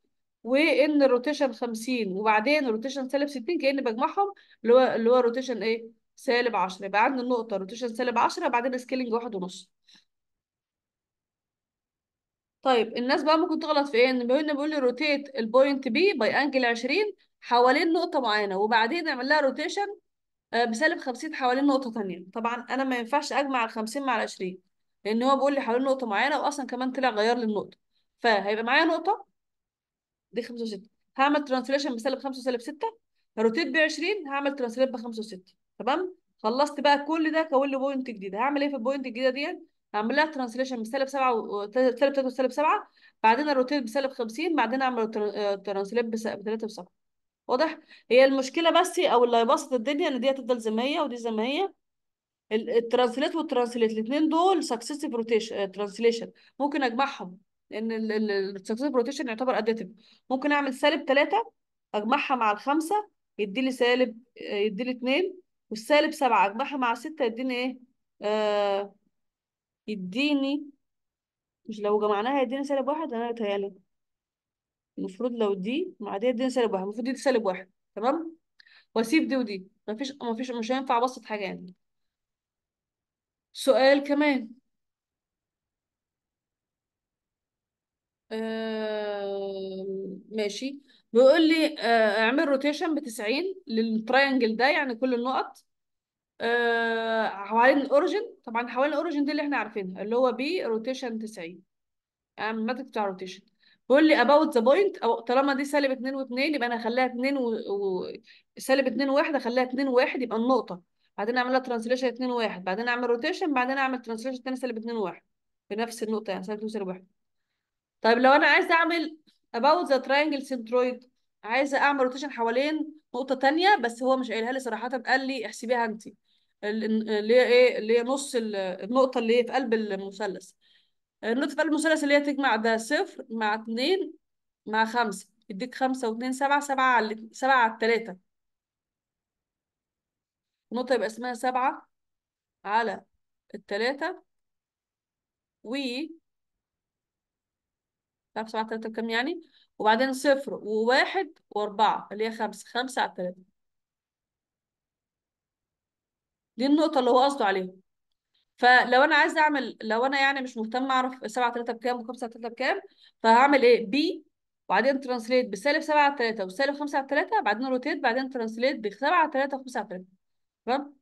وان الروتيشن 50 وبعدين الروتيشن سالب 60 كاني بجمعهم اللي هو اللي هو روتيشن ايه سالب 10 يبقى عندي النقطه روتيشن سالب 10 بعدين سكيلينج واحد ونص طيب الناس بقى ممكن تغلط في ايه ان بيقول بيقول لي روتيت البوينت بي باي انجل 20 حوالين نقطه معينه وبعدين اعمل لها روتيشن آه، بسالب 50 حوالين نقطه ثانيه طبعا انا ما ينفعش اجمع ال 50 مع ال 20 لان هو بيقول لي حوالين نقطه معينه واصلا كمان طلع غير لي النقطه فهيبقى معايا نقطه دي 65، هعمل ترانسليشن بسالب 5 وسالب 6 روتيت ب 20 هعمل ترانسليت ب 65، تمام خلصت بقى كل ده كون لي بوينت جديده هعمل ايه في البوينت الجديده ديت اعمل لها ترانسليشن بسالب 7 سالب 3 وسالب 7 بعدين الروتيت بسالب 50 بعدين اعمل ترانسليت ب 3 و7 واضح هي المشكله بس إيه؟ او اللي هيبسط الدنيا ان دي هتفضل زي ودي زي الترانسليت والترانسليت الاثنين دول سكسيسيف روتيشن ترانسليشن ممكن اجمعهم لان السكسيسيف روتيشن يعتبر اديتيف ممكن اعمل سالب 3 اجمعها مع الخمسه يدي لي سالب يدي لي 2 والسالب 7 اجمعها مع 6 يديني ايه آه يديني مش لو جمعناها يديني سالب واحد انا بتهيألي المفروض لو دي مع دي يديني سالب واحد المفروض دي, سالب واحد تمام واسيب دي ودي مفيش مفيش مش هينفع ابسط حاجه يعني سؤال كمان آه، ماشي بيقول لي آه، اعمل روتيشن ب 90 للتراينجل ده يعني كل النقط آه حوالين الاوريجن طبعا حوالين الاوريجن دي اللي احنا عارفينها اللي هو بي روتيشن 90 اعمل الماتريكس بتاع روتيشن بيقول لي اباوت ذا بوينت او طالما دي سالب 2 و2 يبقى انا هخليها 2 و, و... سالب 2 و1 اخليها 2 و1 يبقى النقطه بعدين اعملها ترانسليشن 2 و1 بعدين اعمل روتيشن بعدين اعمل ترانسليشن ثاني سالب 2 و1 في نفس النقطه يعني سالب 2 سالب 1 طيب لو انا عايزه اعمل اباوت ذا triangle سنترويد عايزه اعمل روتيشن حوالين نقطه ثانيه بس هو مش قايلها لي صراحه قال لي احسبيها انت اللي هي ايه اللي هي نص النقطه اللي هي في قلب المثلث النقطه في قلب المثلث اللي هي تجمع ده صفر مع اتنين مع خمسة يديك خمسة واتنين سبعة سبعة على سبعة على التلاتة النقطة يبقى اسمها سبعة على التلاتة و سبعة على التلاتة بكام يعني وبعدين صفر وواحد وأربعة اللي هي خمسة خمسة على التلاتة دي النقطه اللي هو قصده عليها فلو انا عايز اعمل لو انا يعني مش مهتم اعرف 7 3 بكام و5 3 بكام فهعمل ايه بي وبعدين ترانسليت بسالب 7 3 وسالب 5 3 بعدين روتيت بعدين ترانسليت ب 7 3 و5 3 تمام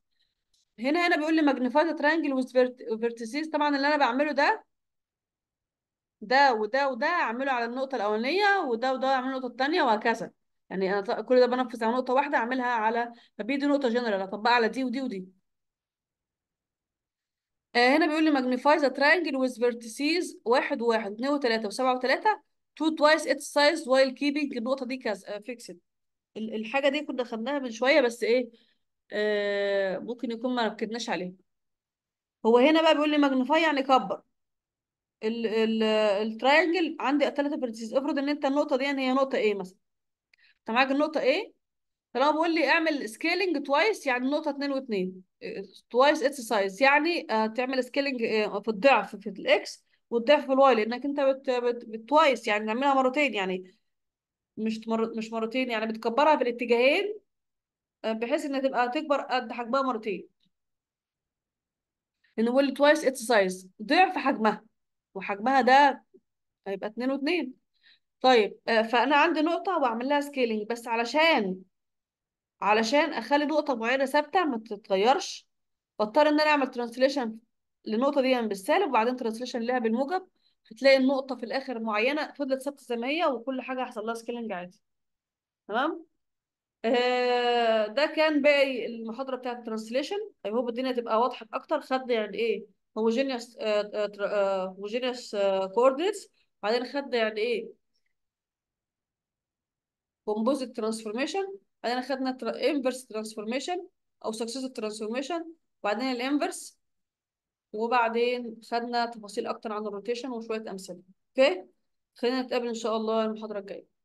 هنا هنا بيقول لي ماجنيفايد ترانجل وفيرتيسيز طبعا اللي انا بعمله ده ده وده وده اعمله على النقطه الاولانيه وده وده اعمله النقطه الثانيه وهكذا يعني انا كل ده بنفذ على نقطه واحده اعملها على فبي إيه دي نقطه جنرال اطبقها على دي ودي ودي آه هنا بيقول لي magnify the triangle with vertices واحد وواحد و7 وسبعة 3 2 twice its size while keeping النقطة دي كذا فيكسد آه، الحاجة دي كنا خدناها من شوية بس ايه آه ممكن يكون ما ركدناش عليها هو هنا بقى بيقول لي magnify يعني كبر ال ال التراينجل عندي ثلاثة vertices افرض ان انت النقطة دي يعني هي نقطة A مثلا انت معاك النقطة A طالما بيقول لي اعمل سكيلينج توايس يعني نقطه 2 و2 توايس سايز يعني آه، تعمل سكيلينج آه، في الضعف في الاكس والضعف في الواي لانك انت بت بت بتوايس يعني نعملها مرتين يعني مش مر... مش مرتين يعني بتكبرها في الاتجاهين آه، بحيث انها تبقى تكبر قد حجمها مرتين ان بيقول لي توايس سايز ضعف حجمها وحجمها ده هيبقى 2 و2 طيب فانا عندي نقطه واعمل لها سكيلينج بس علشان علشان اخلي نقطه معينه ثابته ما تتغيرش بضطر ان انا اعمل ترانسليشن للنقطه دي يعني بالسالب وبعدين ترانسليشن لها بالموجب هتلاقي النقطه في الاخر معينه فضلت ثابته زي ما هي وكل حاجه حصل لها سكيلنج عادي تمام آه ده كان باقي المحاضره بتاعه الترانسليشن اي هوب الدنيا تبقى واضحه اكتر خد يعني ايه هوموجينيوس هوموجينيوس كوردينتس بعدين خد يعني ايه كومبوزيت ترانسفورميشن بعدين اخدنا inverse transformation او successive transformation وبعدين الانفرس وبعدين خدنا تفاصيل اكتر عن الروتيشن وشويه امثله اوكي خلينا نتقابل ان شاء الله المحاضره الجايه